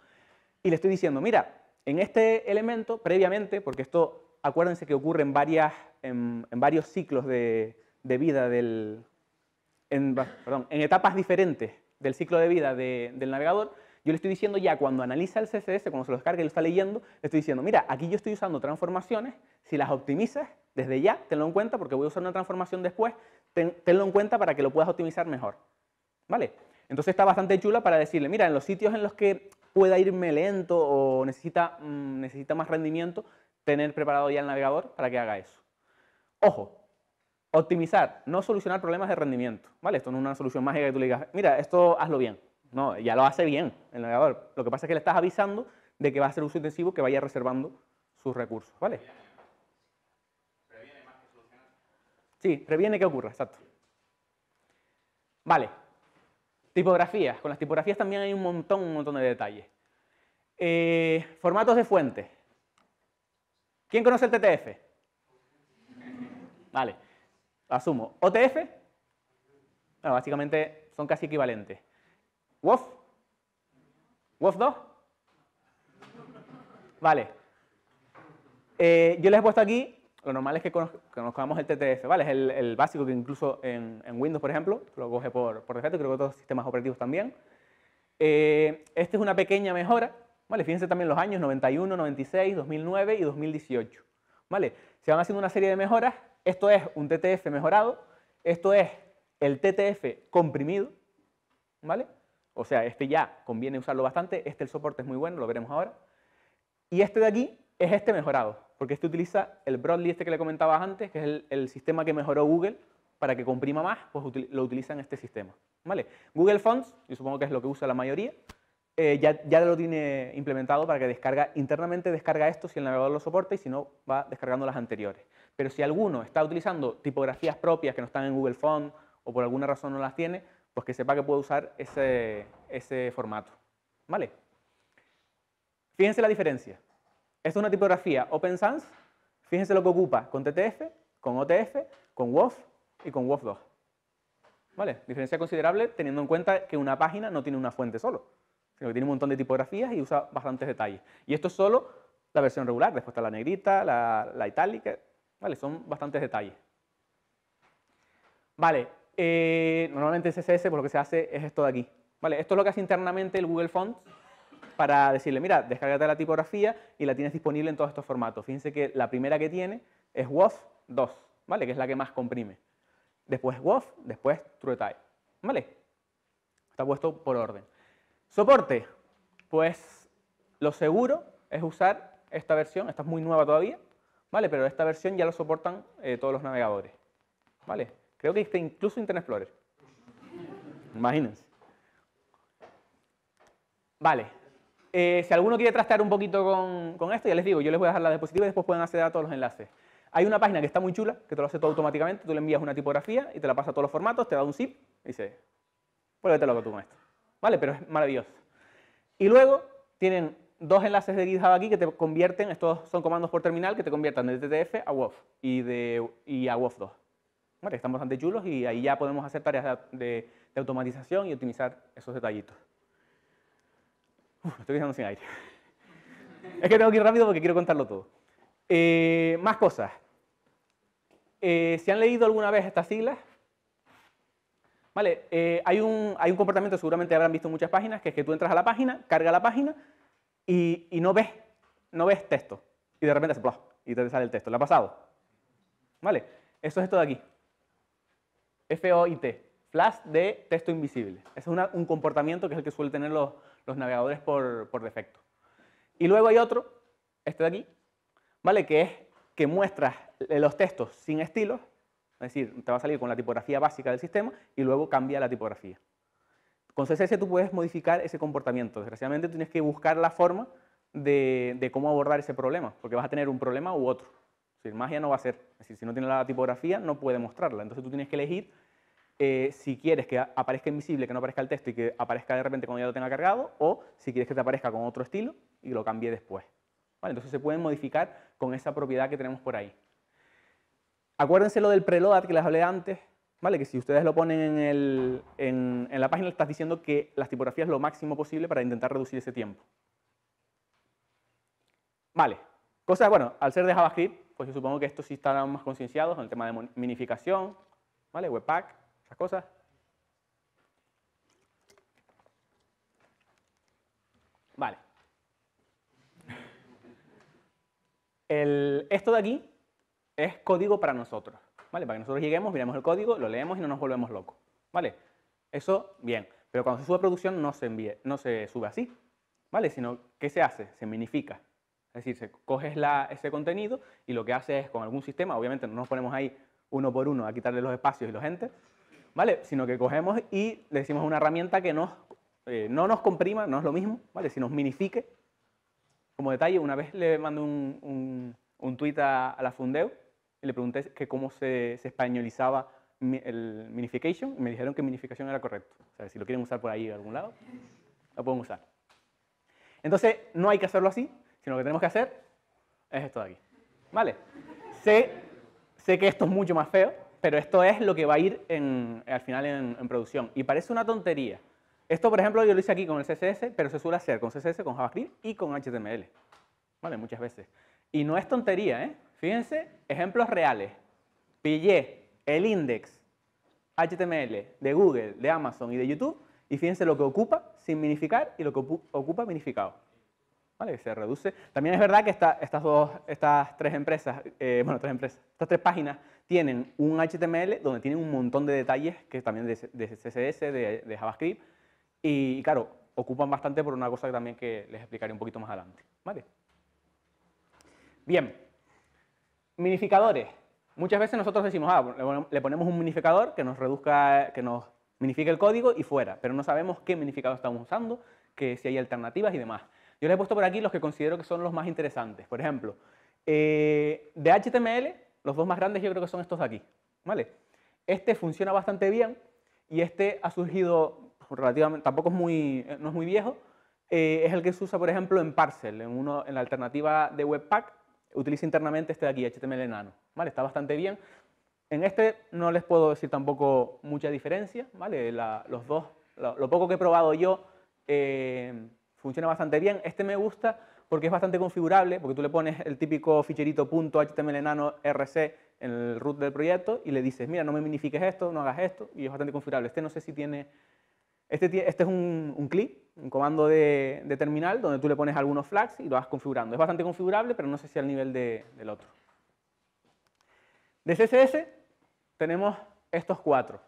y le estoy diciendo, mira, en este elemento, previamente, porque esto acuérdense que ocurre en, varias, en, varios ciclos de, vida del, en, perdón, en etapas diferentes del ciclo de vida del navegador, yo le estoy diciendo ya cuando analiza el CSS, cuando se lo descarga y lo está leyendo, le estoy diciendo, mira, aquí yo estoy usando transformaciones, si las optimizas, desde ya, tenlo en cuenta porque voy a usar una transformación después. tenlo en cuenta para que lo puedas optimizar mejor. ¿Vale? Entonces está bastante chula para decirle, mira, en los sitios en los que pueda irme lento o necesita, mm, necesita más rendimiento, tener preparado ya el navegador para que haga eso. Ojo, optimizar, no solucionar problemas de rendimiento. ¿Vale? Esto no es una solución mágica que tú le digas, mira, esto hazlo bien. No, ya lo hace bien el navegador. Lo que pasa es que le estás avisando de que va a ser uso intensivo que vaya reservando sus recursos. ¿Vale? Sí, previene que ocurra, exacto. Vale. Tipografías. Con las tipografías también hay un montón, un montón de detalles. Eh, formatos de fuente. ¿Quién conoce el TTF? Vale. Asumo. OTF. básicamente son casi equivalentes. WOF. WOF 2. Vale. Eh, yo les he puesto aquí lo normal es que conozcamos el TTF, ¿vale? Es el, básico que incluso en, Windows, por ejemplo, lo coge por, defecto, creo que otros sistemas operativos también. Este esta es una pequeña mejora, ¿vale? Fíjense también los años 91, 96, 2009 y 2018, ¿vale? Se van haciendo una serie de mejoras. Esto es un TTF mejorado, esto es el TTF comprimido, ¿vale? O sea, este ya conviene usarlo bastante, este el soporte es muy bueno, lo veremos ahora. Y este de aquí es este mejorado, porque este utiliza el Broadly este que le comentaba antes, que es el, sistema que mejoró Google para que comprima más, pues lo utiliza en este sistema. ¿Vale? Google Fonts, yo supongo que es lo que usa la mayoría, eh, ya, ya, lo tiene implementado para que descarga, internamente descarga esto si el navegador lo soporta y si no va descargando las anteriores. Pero si alguno está utilizando tipografías propias que no están en Google Fonts o por alguna razón no las tiene, pues que sepa que puede usar ese, ese formato. ¿Vale? Fíjense la diferencia. Esta es una tipografía Open Sans. Fíjense lo que ocupa con TTF, con OTF, con WOF y con WOF2. ¿Vale? Diferencia considerable teniendo en cuenta que una página no tiene una fuente solo, sino que tiene un montón de tipografías y usa bastantes detalles. Y esto es solo la versión regular, después está la negrita, la, itálica, ¿vale? Son bastantes detalles. Vale, eh, normalmente en CSS pues lo que se hace es esto de aquí. ¿Vale? Esto es lo que hace internamente el Google Fonts para decirle, mira, descárgate la tipografía y la tienes disponible en todos estos formatos. Fíjense que la primera que tiene es WOF 2, ¿vale? Que es la que más comprime. Después WOF, después TrueType, ¿vale? Está puesto por orden. Soporte, pues lo seguro es usar esta versión, esta es muy nueva todavía, ¿vale? Pero esta versión ya lo soportan eh, todos los navegadores, ¿vale? Creo que incluso Internet Explorer. Imagínense. Vale, eh, si alguno quiere trastear un poquito con, esto, ya les digo, yo les voy a dejar la diapositiva y después pueden acceder a todos los enlaces. Hay una página que está muy chula, que te lo hace todo automáticamente, tú le envías una tipografía y te la pasa a todos los formatos, te da un zip y dice, lo loco tú con esto. ¿Vale? Pero es maravilloso. Y luego tienen dos enlaces de GitHub aquí que te convierten, estos son comandos por terminal que te conviertan de TTF a WOF y, de, y a WOF2. Vale, están bastante chulos y ahí ya podemos hacer tareas de automatización y optimizar esos detallitos. Uf, estoy quedando sin aire. <laughs> Es que tengo que ir rápido porque quiero contarlo todo. Eh, más cosas. Eh, ¿Se han leído alguna vez estas siglas? Vale, eh, hay, un, hay un comportamiento, seguramente habrán visto muchas páginas, que es que tú entras a la página, carga la página y, no ves, no ves texto. Y de repente hace y te sale el texto. ¿Le ha pasado? Vale, eso es esto de aquí. FOIT, flash de texto invisible. Ese es un comportamiento que es el que suelen tener los, los navegadores por, defecto. Y luego hay otro, este de aquí, ¿vale? Que es que muestra eh, los textos sin estilos, es decir, te va a salir con la tipografía básica del sistema y luego cambia la tipografía. Con CSS tú puedes modificar ese comportamiento. Desgraciadamente tienes que buscar la forma de, cómo abordar ese problema, porque vas a tener un problema u otro. Es decir, magia no va a ser. Es decir, si no tiene la tipografía, no puede mostrarla. Entonces tú tienes que elegir eh, si quieres que aparezca invisible, que no aparezca el texto y que aparezca de repente cuando ya lo tenga cargado, o si quieres que te aparezca con otro estilo y lo cambie después. Entonces se pueden modificar con esa propiedad que tenemos por ahí. Acuérdense lo del preload que les hablé antes, ¿vale? que si ustedes lo ponen en, la página, estás diciendo que las tipografías lo máximo posible para intentar reducir ese tiempo. Vale, cosas, bueno, al ser de JavaScript, pues yo supongo que estos sí están más concienciados en el tema de minificación, ¿vale? Webpack, ¿Estas cosas? Vale. El, esto de aquí es código para nosotros, ¿vale? Para que nosotros lleguemos, miremos el código, lo leemos y no nos volvemos locos, ¿vale? Eso, bien. Pero cuando se sube a producción no se, envíe, no se sube así, ¿vale? Sino, ¿qué se hace? Se minifica. Es decir, se coges ese contenido y lo que hace es con algún sistema, obviamente no nos ponemos ahí uno por uno a quitarle los espacios y los entes, ¿vale? Sino que cogemos y le decimos una herramienta que eh, no nos comprima, no es lo mismo, ¿vale? Si nos minifique. Como detalle, una vez le mandé un, un, tuit a, la Fundeo y le pregunté que cómo se, españolizaba el minification y me dijeron que minificación era correcto. O si lo quieren usar por ahí de algún lado, lo pueden usar. Entonces, no hay que hacerlo así, sino lo que tenemos que hacer es esto de aquí. ¿Vale? Sé, sé que esto es mucho más feo, pero esto es lo que va a ir al final en, producción. Y parece una tontería. Esto, por ejemplo, yo lo hice aquí con el CSS, pero se suele hacer con CSS, con JavaScript y con HTML. ¿Vale? Muchas veces. Y no es tontería, ¿eh? Fíjense, ejemplos reales. Pillé el index HTML de Google, de Amazon y de YouTube y fíjense lo que ocupa sin minificar y lo que ocupa minificado. ¿Vale? se reduce. También es verdad que estas, dos, estas tres empresas, eh, bueno, tres empresas, estas tres páginas tienen un HTML donde tienen un montón de detalles, que también de, CSS, de, JavaScript, y claro, ocupan bastante por una cosa que también que les explicaré un poquito más adelante. ¿Vale? Bien, minificadores. Muchas veces nosotros decimos, ah, le ponemos un minificador que nos reduzca, que nos minifique el código y fuera, pero no sabemos qué minificador estamos usando, que si hay alternativas y demás. Yo les he puesto por aquí los que considero que son los más interesantes. Por ejemplo, eh, de HTML los dos más grandes yo creo que son estos de aquí. ¿vale? Este funciona bastante bien y este ha surgido relativamente, tampoco es muy, eh, no es muy viejo, eh, es el que se usa, por ejemplo, en Parcel, en, uno, en la alternativa de Webpack, utiliza internamente este de aquí, HTML nano, ¿vale? Está bastante bien. En este no les puedo decir tampoco mucha diferencia, ¿vale? los dos, lo, poco que he probado yo eh, funciona bastante bien. Este me gusta porque es bastante configurable, porque tú le pones el típico ficherito .html rc en el root del proyecto y le dices, mira, no me minifiques esto, no hagas esto, y es bastante configurable. Este no sé si tiene... Este, este es un, un clic, un comando de, terminal, donde tú le pones algunos flags y lo vas configurando. Es bastante configurable, pero no sé si al nivel del otro. De CSS tenemos estos cuatro,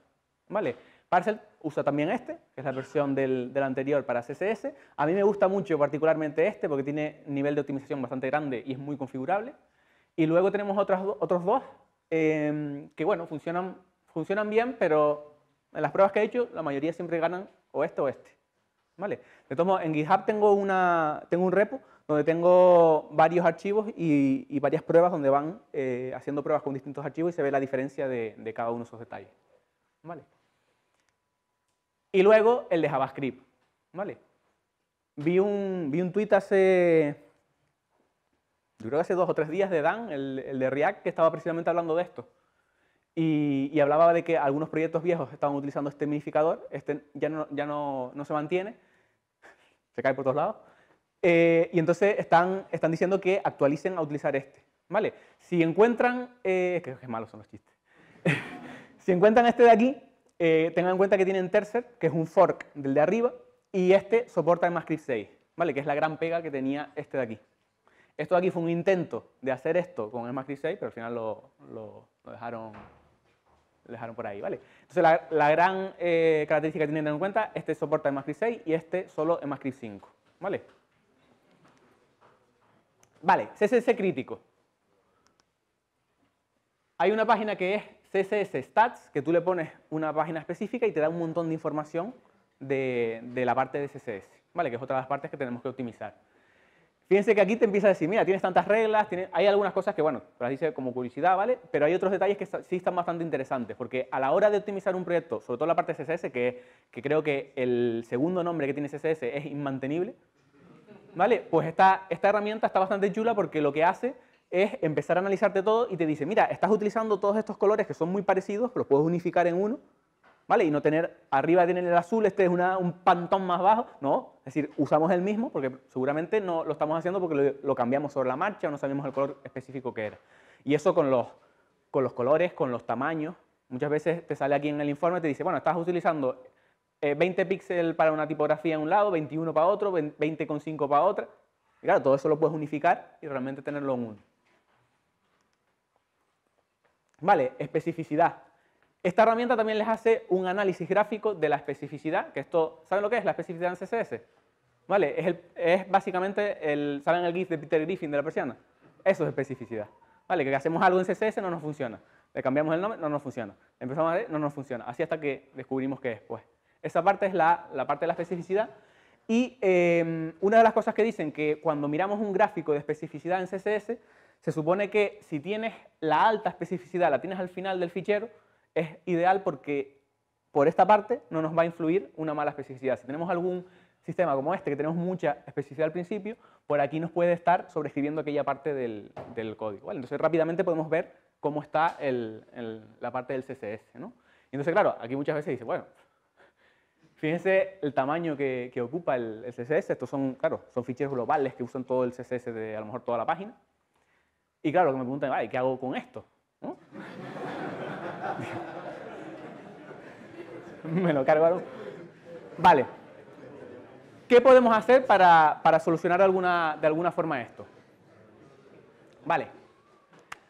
¿vale? Parcel usa también este, que es la versión del, anterior para CSS. A mí me gusta mucho particularmente este porque tiene nivel de optimización bastante grande y es muy configurable. Y luego tenemos otros otros dos em, que, bueno, funcionan, funcionan bien, pero en las pruebas que he hecho, la mayoría siempre ganan o este o este. ¿Vale? De todos en GitHub tengo, una, tengo un repo donde tengo varios archivos y, varias pruebas donde van eh, haciendo pruebas con distintos archivos y se ve la diferencia de, de cada uno de esos detalles. ¿Vale? Y luego el de JavaScript. ¿Vale? Vi un, vi un tweet hace, yo creo que hace dos o tres días de Dan, el, de React, que estaba precisamente hablando de esto. Y, hablaba de que algunos proyectos viejos estaban utilizando este minificador, este ya no, ya no, se mantiene, <laughs> se cae por todos lados. Eh, y entonces están, están diciendo que actualicen a utilizar este. ¿Vale? Si encuentran, eh, que malos son los chistes. <laughs> si encuentran este de aquí, eh, tengan en cuenta que tienen Tercer, que es un fork del de arriba, y este soporta el 6, ¿vale? que es la gran pega que tenía este de aquí. Esto de aquí fue un intento de hacer esto con el 6, pero al final lo, dejaron, por ahí. ¿vale? Entonces la, gran eh, característica que tienen que tener en cuenta, este soporta el 6 y este solo el 5. ¿vale? Vale, CSS crítico. Hay una página que es CSS Stats, que tú le pones una página específica y te da un montón de información de, la parte de CSS, ¿vale? que es otra de las partes que tenemos que optimizar. Fíjense que aquí te empieza a decir, mira, tienes tantas reglas, hay algunas cosas que, bueno, las dice como publicidad ¿vale? Pero hay otros detalles que sí están bastante interesantes, porque a la hora de optimizar un proyecto, sobre todo la parte de CSS, que, creo que el segundo nombre que tiene CSS es inmantenible, ¿vale? Pues esta, esta herramienta está bastante chula porque lo que hace es empezar a analizarte todo y te dice, mira, estás utilizando todos estos colores que son muy parecidos, los puedes unificar en uno, ¿vale? Y no tener, arriba tienen el azul, este es un pantón más bajo, no, es decir, usamos el mismo porque seguramente no lo estamos haciendo porque lo, cambiamos sobre la marcha o no sabemos el color específico que era. Y eso con los, con los colores, con los tamaños, muchas veces te sale aquí en el informe, te dice, bueno, estás utilizando 20 eh, píxeles para una tipografía a un lado, 21 para otro, 20,5 para otra. Y claro, todo eso lo puedes unificar y realmente tenerlo en uno. Vale, especificidad. Esta herramienta también les hace un análisis gráfico de la especificidad, que esto, ¿saben lo que es la especificidad en CSS? Vale, es, básicamente, el, ¿saben el GIF de Peter Griffin de la persiana? Eso es especificidad. Vale, que hacemos algo en CSS no nos funciona. Le cambiamos el nombre, no nos funciona. empezamos a ver, no nos funciona. Así hasta que descubrimos qué es, pues. Esa parte es la, parte de la especificidad. Y em, una de las cosas que dicen que cuando miramos un gráfico de especificidad en CSS, se supone que si tienes la alta especificidad, la tienes al final del fichero, es ideal porque por esta parte no nos va a influir una mala especificidad. Si tenemos algún sistema como este, que tenemos mucha especificidad al principio, por aquí nos puede estar sobreescribiendo aquella parte del, código. Entonces rápidamente podemos ver cómo está la parte del CSS. entonces, claro, aquí muchas veces dice, bueno, fíjense el tamaño que, ocupa el, CSS. Estos son, claro, son ficheros globales que usan todo el CSS de a lo mejor toda la página. Y claro, que me preguntan, es, ¿qué hago con esto? <laughs> me lo cargo. Vale. ¿Qué podemos hacer para, para solucionar alguna, de alguna forma esto? Vale.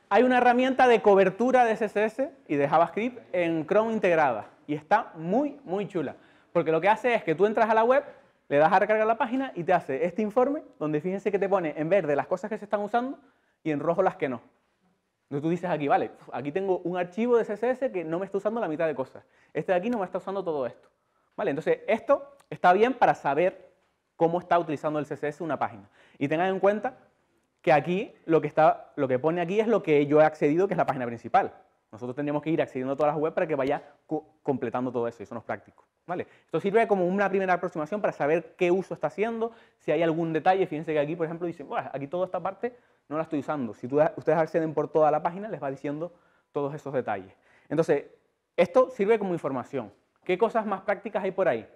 Hay una herramienta de cobertura de CSS y de JavaScript en Chrome integrada y está muy, muy chula. Porque lo que hace es que tú entras a la web, le das a recargar la página y te hace este informe donde fíjense que te pone en verde las cosas que se están usando y en rojo las que no. Entonces tú dices aquí, vale, aquí tengo un archivo de CSS que no me está usando la mitad de cosas. Este de aquí no me está usando todo esto. Vale, entonces esto está bien para saber cómo está utilizando el CSS una página. Y tengan en cuenta que aquí lo que, está, lo que pone aquí es lo que yo he accedido, que es la página principal. Nosotros tendríamos que ir accediendo a todas las webs para que vaya completando todo eso, y eso no es práctico. ¿vale? Esto sirve como una primera aproximación para saber qué uso está haciendo, si hay algún detalle. Fíjense que aquí, por ejemplo, dicen, aquí toda esta parte no la estoy usando. Si ustedes acceden por toda la página, les va diciendo todos esos detalles. Entonces, esto sirve como información. ¿Qué cosas más prácticas hay por ahí?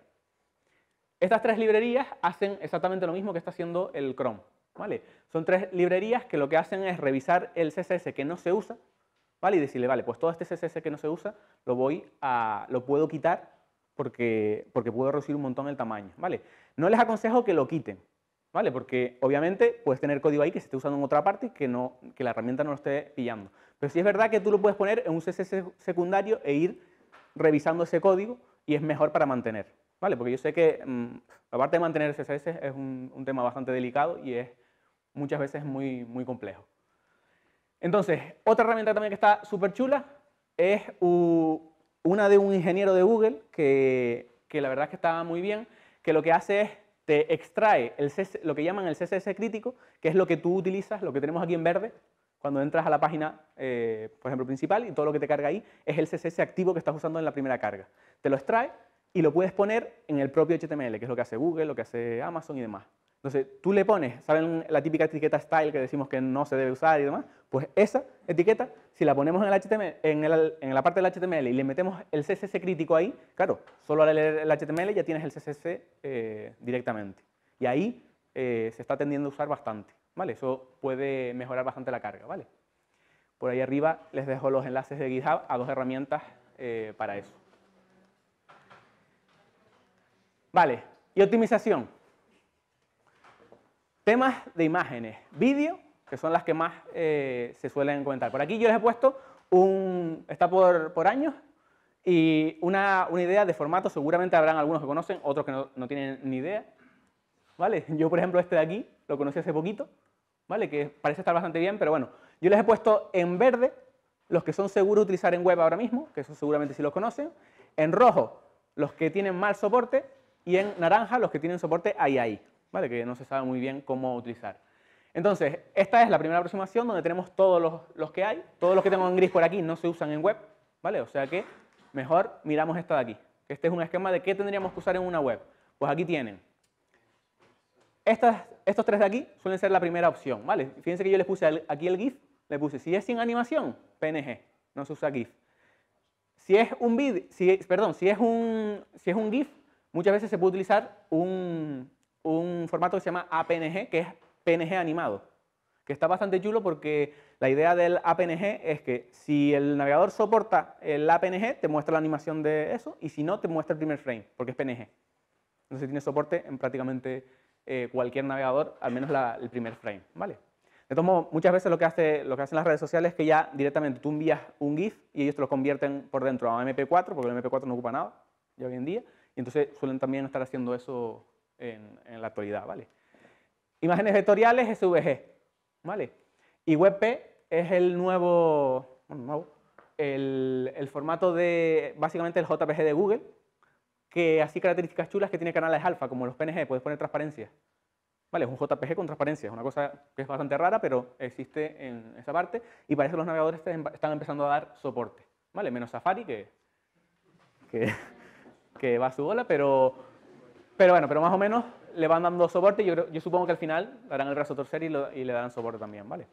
Estas tres librerías hacen exactamente lo mismo que está haciendo el Chrome. ¿vale? Son tres librerías que lo que hacen es revisar el CSS que no se usa ¿vale? y decirle, vale, pues todo este CSS que no se usa lo, voy a, lo puedo quitar porque, porque puedo reducir un montón el tamaño. ¿vale? No les aconsejo que lo quiten, ¿vale? Porque obviamente puedes tener código ahí que se esté usando en otra parte y que, no, que la herramienta no lo esté pillando. Pero sí es verdad que tú lo puedes poner en un CSS secundario e ir revisando ese código y es mejor para mantener, ¿vale? Porque yo sé que mm, aparte de mantener CSS es un, tema bastante delicado y es muchas veces muy, muy complejo. Entonces, otra herramienta también que está súper chula es una de un ingeniero de Google que, que la verdad es que está muy bien, que lo que hace es te extrae el lo que llaman el CSS crítico, que es lo que tú utilizas, lo que tenemos aquí en verde, cuando entras a la página, eh, por ejemplo, principal, y todo lo que te carga ahí es el CSS activo que estás usando en la primera carga. Te lo extrae y lo puedes poner en el propio HTML, que es lo que hace Google, lo que hace Amazon y demás. Entonces, tú le pones, ¿saben la típica etiqueta style que decimos que no se debe usar y demás? Pues esa etiqueta, si la ponemos en, HTML, la parte del HTML y le metemos el CSS crítico ahí, claro, solo al leer el HTML ya tienes el CSS eh, directamente. Y ahí eh, se está tendiendo a usar bastante, ¿vale? Eso puede mejorar bastante la carga, ¿vale? Por ahí arriba les dejo los enlaces de GitHub a dos herramientas eh, para eso. Vale, y optimización. Temas de imágenes, vídeo, que son las que más eh, se suelen comentar. Por aquí yo les he puesto un, está por, años, y una, idea de formato, seguramente habrán algunos que conocen, otros que no, tienen ni idea. ¿Vale? <laughs> Yo, por ejemplo, este de aquí lo conocí hace poquito, ¿vale? Que parece estar bastante bien, pero bueno, yo les he puesto en verde los que son seguros utilizar en web ahora mismo, que eso seguramente sí los conocen, en rojo los que tienen mal soporte y en naranja los que tienen soporte ahí ahí. ¿vale? que no se sabe muy bien cómo utilizar. Entonces, esta es la primera aproximación donde tenemos todos los, que hay. Todos los que tengo en gris por aquí no se usan en web, ¿vale? O sea que mejor miramos esta de aquí. Este es un esquema de qué tendríamos que usar en una web. Pues aquí tienen. Estas, estos tres de aquí suelen ser la primera opción, ¿vale? Fíjense que yo les puse aquí el GIF, le puse si es sin animación, PNG, no se usa GIF. Si es un si, perdón, si es un, si es un GIF, muchas veces se puede utilizar un, un formato que se llama APNG, que es PNG animado, que está bastante chulo porque la idea del APNG es que si el navegador soporta el APNG, te muestra la animación de eso, y si no, te muestra el primer frame, porque es PNG. Entonces tiene soporte en prácticamente eh, cualquier navegador, al menos el primer frame, ¿vale? De todos muchas veces lo que, hace, lo que hacen las redes sociales es que ya directamente tú envías un GIF y ellos te lo convierten por dentro a MP4, porque el MP4 no ocupa nada ya hoy en día, y entonces suelen también estar haciendo eso en, la actualidad, ¿vale? Imágenes vectoriales SVG, ¿vale? Y WebP es el nuevo, bueno, el, formato de, básicamente el JPG de Google, que así características chulas que tiene canales alfa, como los PNG, puedes poner transparencia. Vale, es un JPG con transparencia, es una cosa que es bastante rara, pero existe en esa parte, y parece que los navegadores em, están empezando a dar soporte, ¿vale? Menos Safari, que, que, <laughs> que va a su bola, pero pero bueno, pero más o menos le van dando soporte. y yo supongo que al final darán el brazo torcer y, le darán soporte también, ¿vale?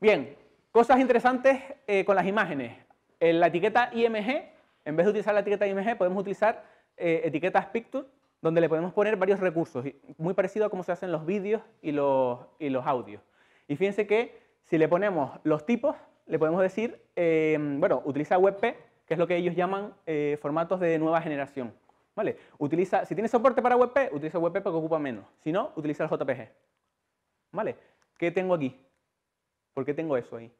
Bien, cosas interesantes eh, con las imágenes. En eh, la etiqueta IMG, en vez de utilizar la etiqueta IMG, podemos utilizar eh, etiquetas Picture, donde le podemos poner varios recursos, muy parecido a cómo se hacen los vídeos y los, los audios. Y fíjense que si le ponemos los tipos, le podemos decir, bueno, utiliza WebP, que es lo que ellos llaman formatos de nueva generación. Utiliza, si tiene soporte para WebP, utiliza WebP porque ocupa menos. Si no, utiliza el JPG. ¿Vale? ¿Qué tengo aquí? ¿Por qué tengo eso ahí?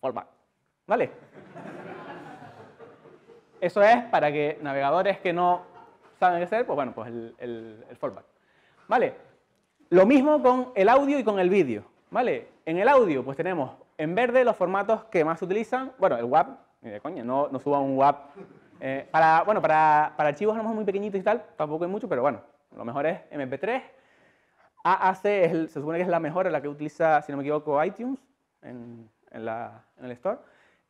Fallback. ¿Vale? eso es para que navegadores que no saben qué hacer, pues bueno, pues el, fallback. ¿Vale? Lo mismo con el audio y con el vídeo. ¿Vale? En el audio, pues tenemos en verde los formatos que más utilizan. Bueno, el WAP, ni de coña, no, no suba un WAP eh, para, bueno, para, para, archivos a lo mejor muy pequeñitos y tal, tampoco es mucho, pero bueno, lo mejor es MP3. AAC se supone que es la mejor, la que utiliza, si no me equivoco, iTunes en, el store.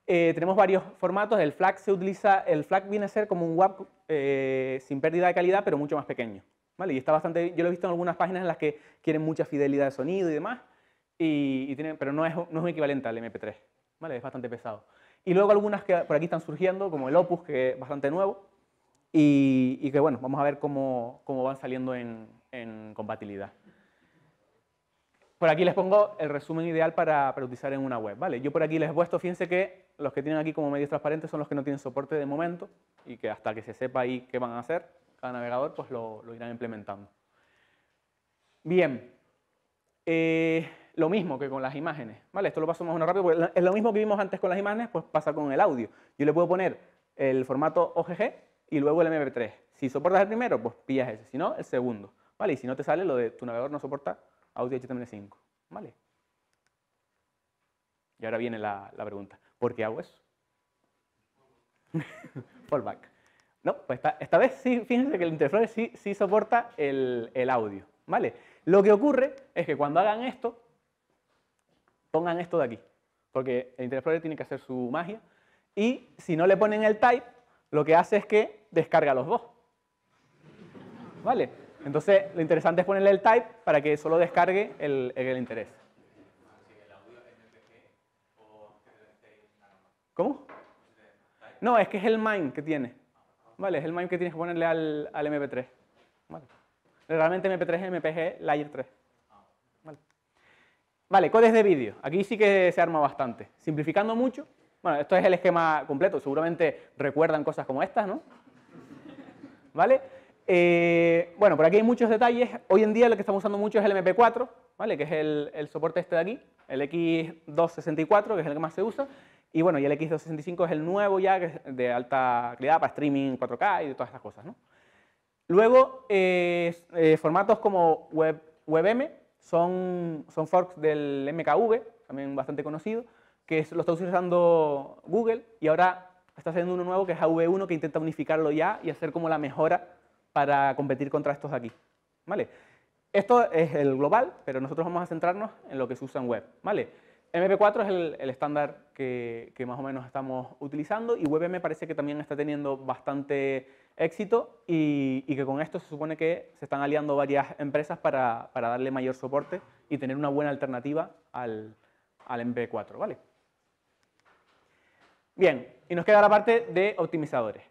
Eh, tenemos varios formatos, el FLAC se utiliza, el FLAC viene a ser como un WAP eh, sin pérdida de calidad, pero mucho más pequeño. ¿vale? Y está bastante, yo lo he visto en algunas páginas en las que quieren mucha fidelidad de sonido y demás, y, pero no es, no es un equivalente al MP3, ¿vale? es bastante pesado. Y luego algunas que por aquí están surgiendo, como el Opus, que es bastante nuevo, y, que bueno, vamos a ver cómo, van saliendo en, compatibilidad. Por aquí les pongo el resumen ideal para, utilizar en una web. ¿vale? Yo por aquí les he puesto, fíjense que los que tienen aquí como medios transparentes son los que no tienen soporte de momento y que hasta que se sepa ahí qué van a hacer, cada navegador pues lo, irán implementando. Bien. Eh, lo mismo que con las imágenes, ¿vale? Esto lo paso más o menos rápido, porque es lo mismo que vimos antes con las imágenes, pues pasa con el audio. Yo le puedo poner el formato OGG y luego el MP3. Si soportas el primero, pues pillas ese, si no, el segundo, ¿vale? Y si no te sale, lo de tu navegador no soporta audio HTML5, ¿vale? Y ahora viene la, pregunta, ¿por qué hago eso? <laughs> Fallback. No, pues esta, vez sí, fíjense que el interfluor sí, sí soporta el, el, audio, ¿vale? Lo que ocurre es que cuando hagan esto, pongan esto de aquí, porque el Internet tiene que hacer su magia. Y si no le ponen el type, lo que hace es que descarga los dos. ¿Vale? Entonces, lo interesante es ponerle el type para que solo descargue el, interés. ¿Cómo? No, es que es el main que tiene. Vale, es el main que tienes que ponerle al, MP3. Realmente MP3 es MPG Layer 3. Vale, codes de vídeo. Aquí sí que se arma bastante. Simplificando mucho. Bueno, esto es el esquema completo. Seguramente recuerdan cosas como estas, ¿no? ¿Vale? Eh, bueno, por aquí hay muchos detalles. Hoy en día lo que estamos usando mucho es el MP4, ¿vale? Que es el, soporte este de aquí, el X264, que es el que más se usa. Y bueno, y el X265 es el nuevo ya, que es de alta calidad para streaming 4K y de todas estas cosas, ¿no? Luego, eh, eh, formatos como WebM, son, son forks del MKV, también bastante conocido, que lo está usando Google y ahora está haciendo uno nuevo que es AV1 que intenta unificarlo ya y hacer como la mejora para competir contra estos de aquí. ¿Vale? Esto es el global, pero nosotros vamos a centrarnos en lo que se usa en web. ¿Vale? MP4 es el, estándar que, que, más o menos estamos utilizando y WebM parece que también está teniendo bastante éxito y, que con esto se supone que se están aliando varias empresas para, para darle mayor soporte y tener una buena alternativa al, al MP4. ¿vale? Bien, y nos queda la parte de optimizadores.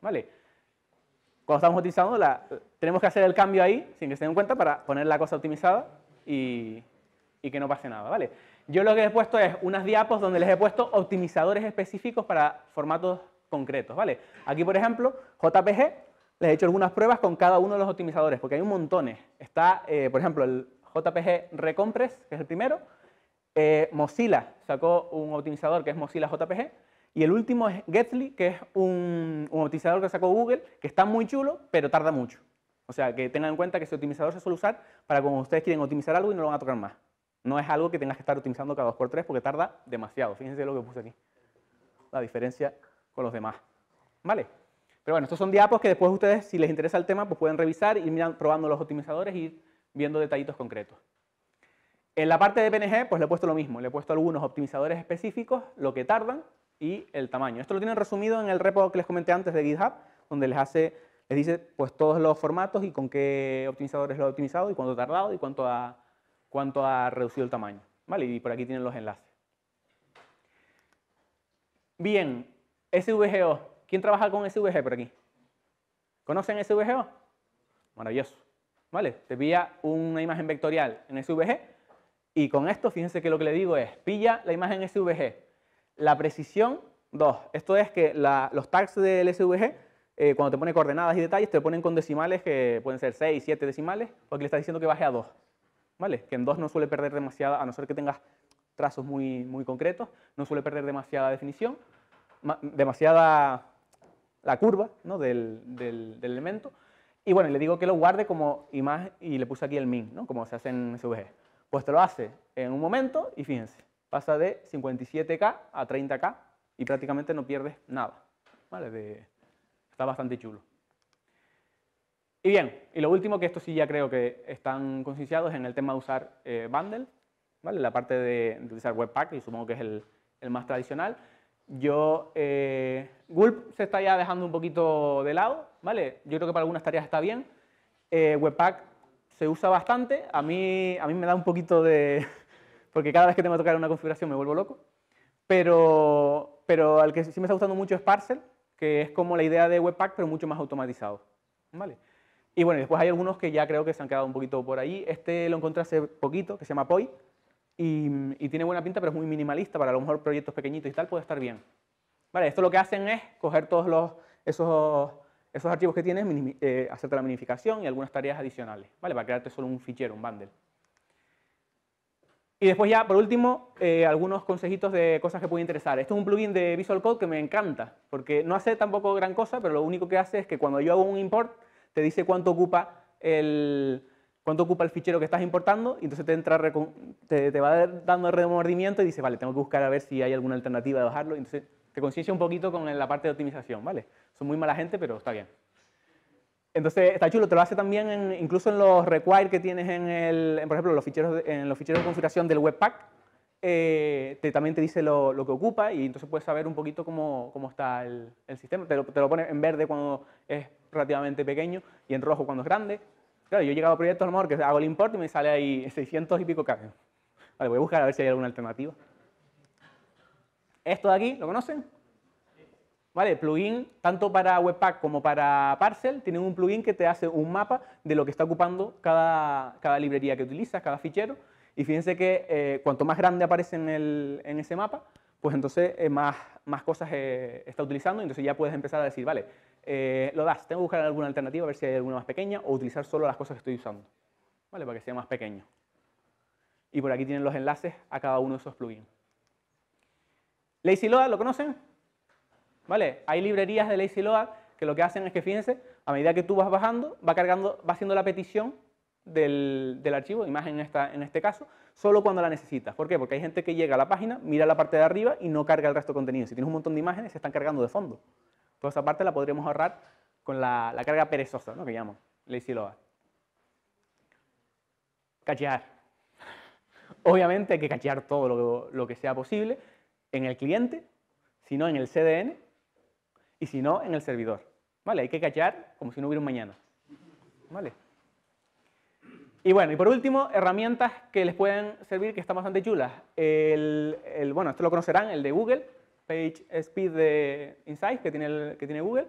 ¿vale? Cuando estamos optimizando, la, tenemos que hacer el cambio ahí, sin que se den cuenta, para poner la cosa optimizada y, y que no pase nada. ¿vale? Yo lo que he puesto es unas diapos donde les he puesto optimizadores específicos para formatos concretos, ¿vale? Aquí, por ejemplo, JPG, les he hecho algunas pruebas con cada uno de los optimizadores, porque hay un montón Está, eh, por ejemplo, el JPG Recompres, que es el primero. Eh, Mozilla sacó un optimizador que es Mozilla JPG. Y el último es Getly, que es un, un optimizador que sacó Google, que está muy chulo, pero tarda mucho. O sea, que tengan en cuenta que ese optimizador se suele usar para cuando ustedes quieren optimizar algo y no lo van a tocar más. No es algo que tengas que estar optimizando cada dos por tres porque tarda demasiado. Fíjense lo que puse aquí. La diferencia los demás. ¿Vale? Pero bueno, estos son diapos que después ustedes, si les interesa el tema, pues pueden revisar, y mirando, probando los optimizadores y ir viendo detallitos concretos. En la parte de PNG, pues le he puesto lo mismo. Le he puesto algunos optimizadores específicos, lo que tardan y el tamaño. Esto lo tienen resumido en el repo que les comenté antes de GitHub, donde les hace, les dice pues todos los formatos y con qué optimizadores lo ha optimizado y cuánto ha tardado y cuánto ha, cuánto ha reducido el tamaño. ¿Vale? Y por aquí tienen los enlaces. Bien, SVGO. ¿Quién trabaja con SVG por aquí? ¿Conocen SVGO? Maravilloso. ¿Vale? Te pilla una imagen vectorial en SVG y con esto fíjense que lo que le digo es, pilla la imagen SVG. La precisión 2. Esto es que los tags del SVG, eh, cuando te pone coordenadas y detalles, te lo ponen con decimales que pueden ser 6, 7 decimales, porque le está diciendo que baje a 2. ¿Vale? Que en 2 no suele perder demasiada, a no ser que tengas trazos muy, muy concretos, no suele perder demasiada definición demasiada la curva ¿no? del, del, elemento. Y bueno, le digo que lo guarde como imagen y le puse aquí el min, ¿no? como se hace en SVG. Pues te lo hace en un momento y fíjense, pasa de 57K a 30K y prácticamente no pierdes nada. ¿vale? está bastante chulo. Y bien, y lo último, que esto sí ya creo que están concienciados en el tema de usar eh, bundle, ¿vale? la parte de, de utilizar Webpack, y supongo que es el, el más tradicional. Yo, eh, Gulp se está ya dejando un poquito de lado, ¿vale? Yo creo que para algunas tareas está bien. Eh, Webpack se usa bastante, a mí, a mí me da un poquito de... <laughs> porque cada vez que tengo que tocar una configuración me vuelvo loco. Pero, pero al que sí me está gustando mucho es Parcel, que es como la idea de Webpack, pero mucho más automatizado, ¿vale? Y bueno, después hay algunos que ya creo que se han quedado un poquito por ahí. Este lo encontré hace poquito, que se llama Poi, y, tiene buena pinta, pero es muy minimalista, para a lo mejor proyectos pequeñitos y tal, puede estar bien. Vale, esto lo que hacen es coger todos los, esos, esos archivos que tienes, eh, hacerte la minificación y algunas tareas adicionales, ¿vale? Para crearte solo un fichero, un bundle. Y después ya, por último, eh, algunos consejitos de cosas que pueden interesar. Esto es un plugin de Visual Code que me encanta, porque no hace tampoco gran cosa, pero lo único que hace es que cuando yo hago un import, te dice cuánto ocupa el, cuánto ocupa el fichero que estás importando y entonces te, entra, te, te va dando remordimiento y dice, vale, tengo que buscar a ver si hay alguna alternativa de bajarlo. Y entonces te conciencia un poquito con la parte de optimización, ¿vale? Son muy mala gente, pero está bien. Entonces, está chulo, te lo hace también incluso en los require que tienes en, el, por ejemplo, los ficheros, en los ficheros de configuración del Webpack, eh, te, también te dice lo, lo, que ocupa y entonces puedes saber un poquito cómo, cómo está el, el sistema. Te lo, te lo, pone en verde cuando es relativamente pequeño y en rojo cuando es grande. Claro, yo he llegado a proyectos a lo mejor que hago el import y me sale ahí 600 y pico cambios. Vale, voy a buscar a ver si hay alguna alternativa. Esto de aquí, ¿lo conocen? ¿Vale? Plugin, tanto para Webpack como para Parcel, tienen un plugin que te hace un mapa de lo que está ocupando cada, cada librería que utilizas, cada fichero. Y fíjense que eh, cuanto más grande aparece en, el, en ese mapa, pues entonces eh, más, más cosas eh, está utilizando. Entonces ya puedes empezar a decir, vale, eh, lo das. Tengo que buscar alguna alternativa, a ver si hay alguna más pequeña, o utilizar solo las cosas que estoy usando, ¿vale? Para que sea más pequeño. Y por aquí tienen los enlaces a cada uno de esos plugins. Lazy Load, ¿lo conocen? ¿Vale? Hay librerías de Lazy Load que lo que hacen es que, fíjense, a medida que tú vas bajando, va cargando, va haciendo la petición del, archivo, imagen en, en este caso, solo cuando la necesitas. ¿Por qué? Porque hay gente que llega a la página, mira la parte de arriba y no carga el resto de contenido. Si tienes un montón de imágenes, se están cargando de fondo. Toda esa parte la podríamos ahorrar con la, carga perezosa, ¿no? que llamo, Lazy Load. Cachear. Obviamente hay que cachear todo lo, que sea posible en el cliente, si no en el CDN y si no en el servidor. ¿Vale? Hay que cachear como si no hubiera un mañana. ¿Vale? Y bueno, y por último, herramientas que les pueden servir que están bastante chulas. el, bueno, esto lo conocerán, el de Google, Page Speed de Insight que tiene, Google.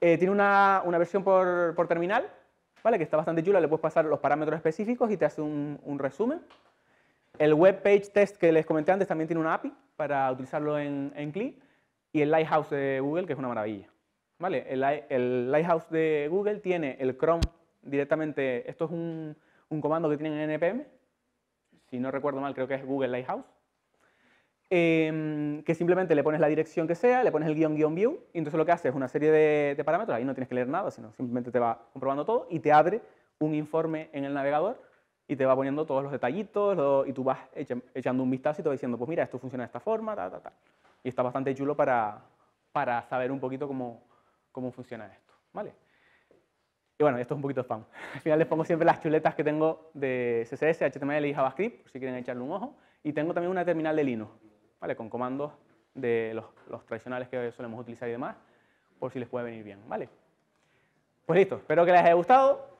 Eh, tiene una, versión por, terminal, ¿vale? que está bastante chula, le puedes pasar los parámetros específicos y te hace un, resumen. El Web Page Test que les comenté antes también tiene una API para utilizarlo en, en CLI y el Lighthouse de Google, que es una maravilla. ¿Vale? El, Lighthouse de Google tiene el Chrome directamente, esto es un, un comando que tienen en NPM, si no recuerdo mal creo que es Google Lighthouse, Em, que simplemente le pones la dirección que sea, le pones el guión guión view, y entonces lo que hace es una serie de, parámetros, ahí no tienes que leer nada, sino simplemente te va comprobando todo y te abre un informe en el navegador y te va poniendo todos los detallitos y tú vas echando un vistazo y te diciendo, pues mira, esto funciona de esta forma, ta, ta, ta. Y está bastante chulo para, para saber un poquito cómo, cómo funciona esto, ¿vale? Y bueno, esto es un poquito spam. <laughs> Al final les pongo siempre las chuletas que tengo de CSS, HTML y JavaScript, por si quieren echarle un ojo. Y tengo también una terminal de Linux con comandos de los, tradicionales que solemos utilizar y demás, por si les puede venir bien. ¿vale? Pues listo, espero que les haya gustado.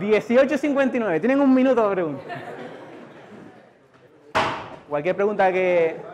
18.59, uh, tienen un minuto de pregunta. Cualquier pregunta que...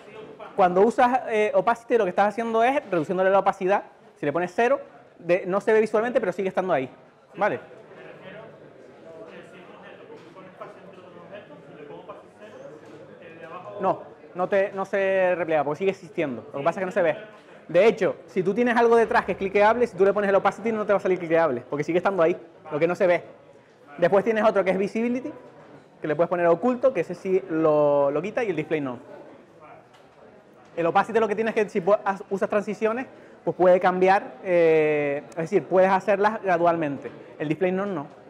Cuando usas eh, opacity, lo que estás haciendo es reduciéndole la opacidad. Si le pones cero, no se ve visualmente, pero sigue estando ahí. ¿Vale? No, no, te, no se replega, porque sigue existiendo. Lo que pasa es que no se ve. De hecho, si tú tienes algo detrás que es cliqueable, si tú le pones el opacity no te va a salir cliqueable, porque sigue estando ahí, lo que no se ve. Después tienes otro que es visibility, que le puedes poner oculto, que ese sí lo, lo quita y el display no. El opacity lo que tienes que si usas transiciones, pues puede cambiar, eh, es decir, puedes hacerlas gradualmente. El display no, no.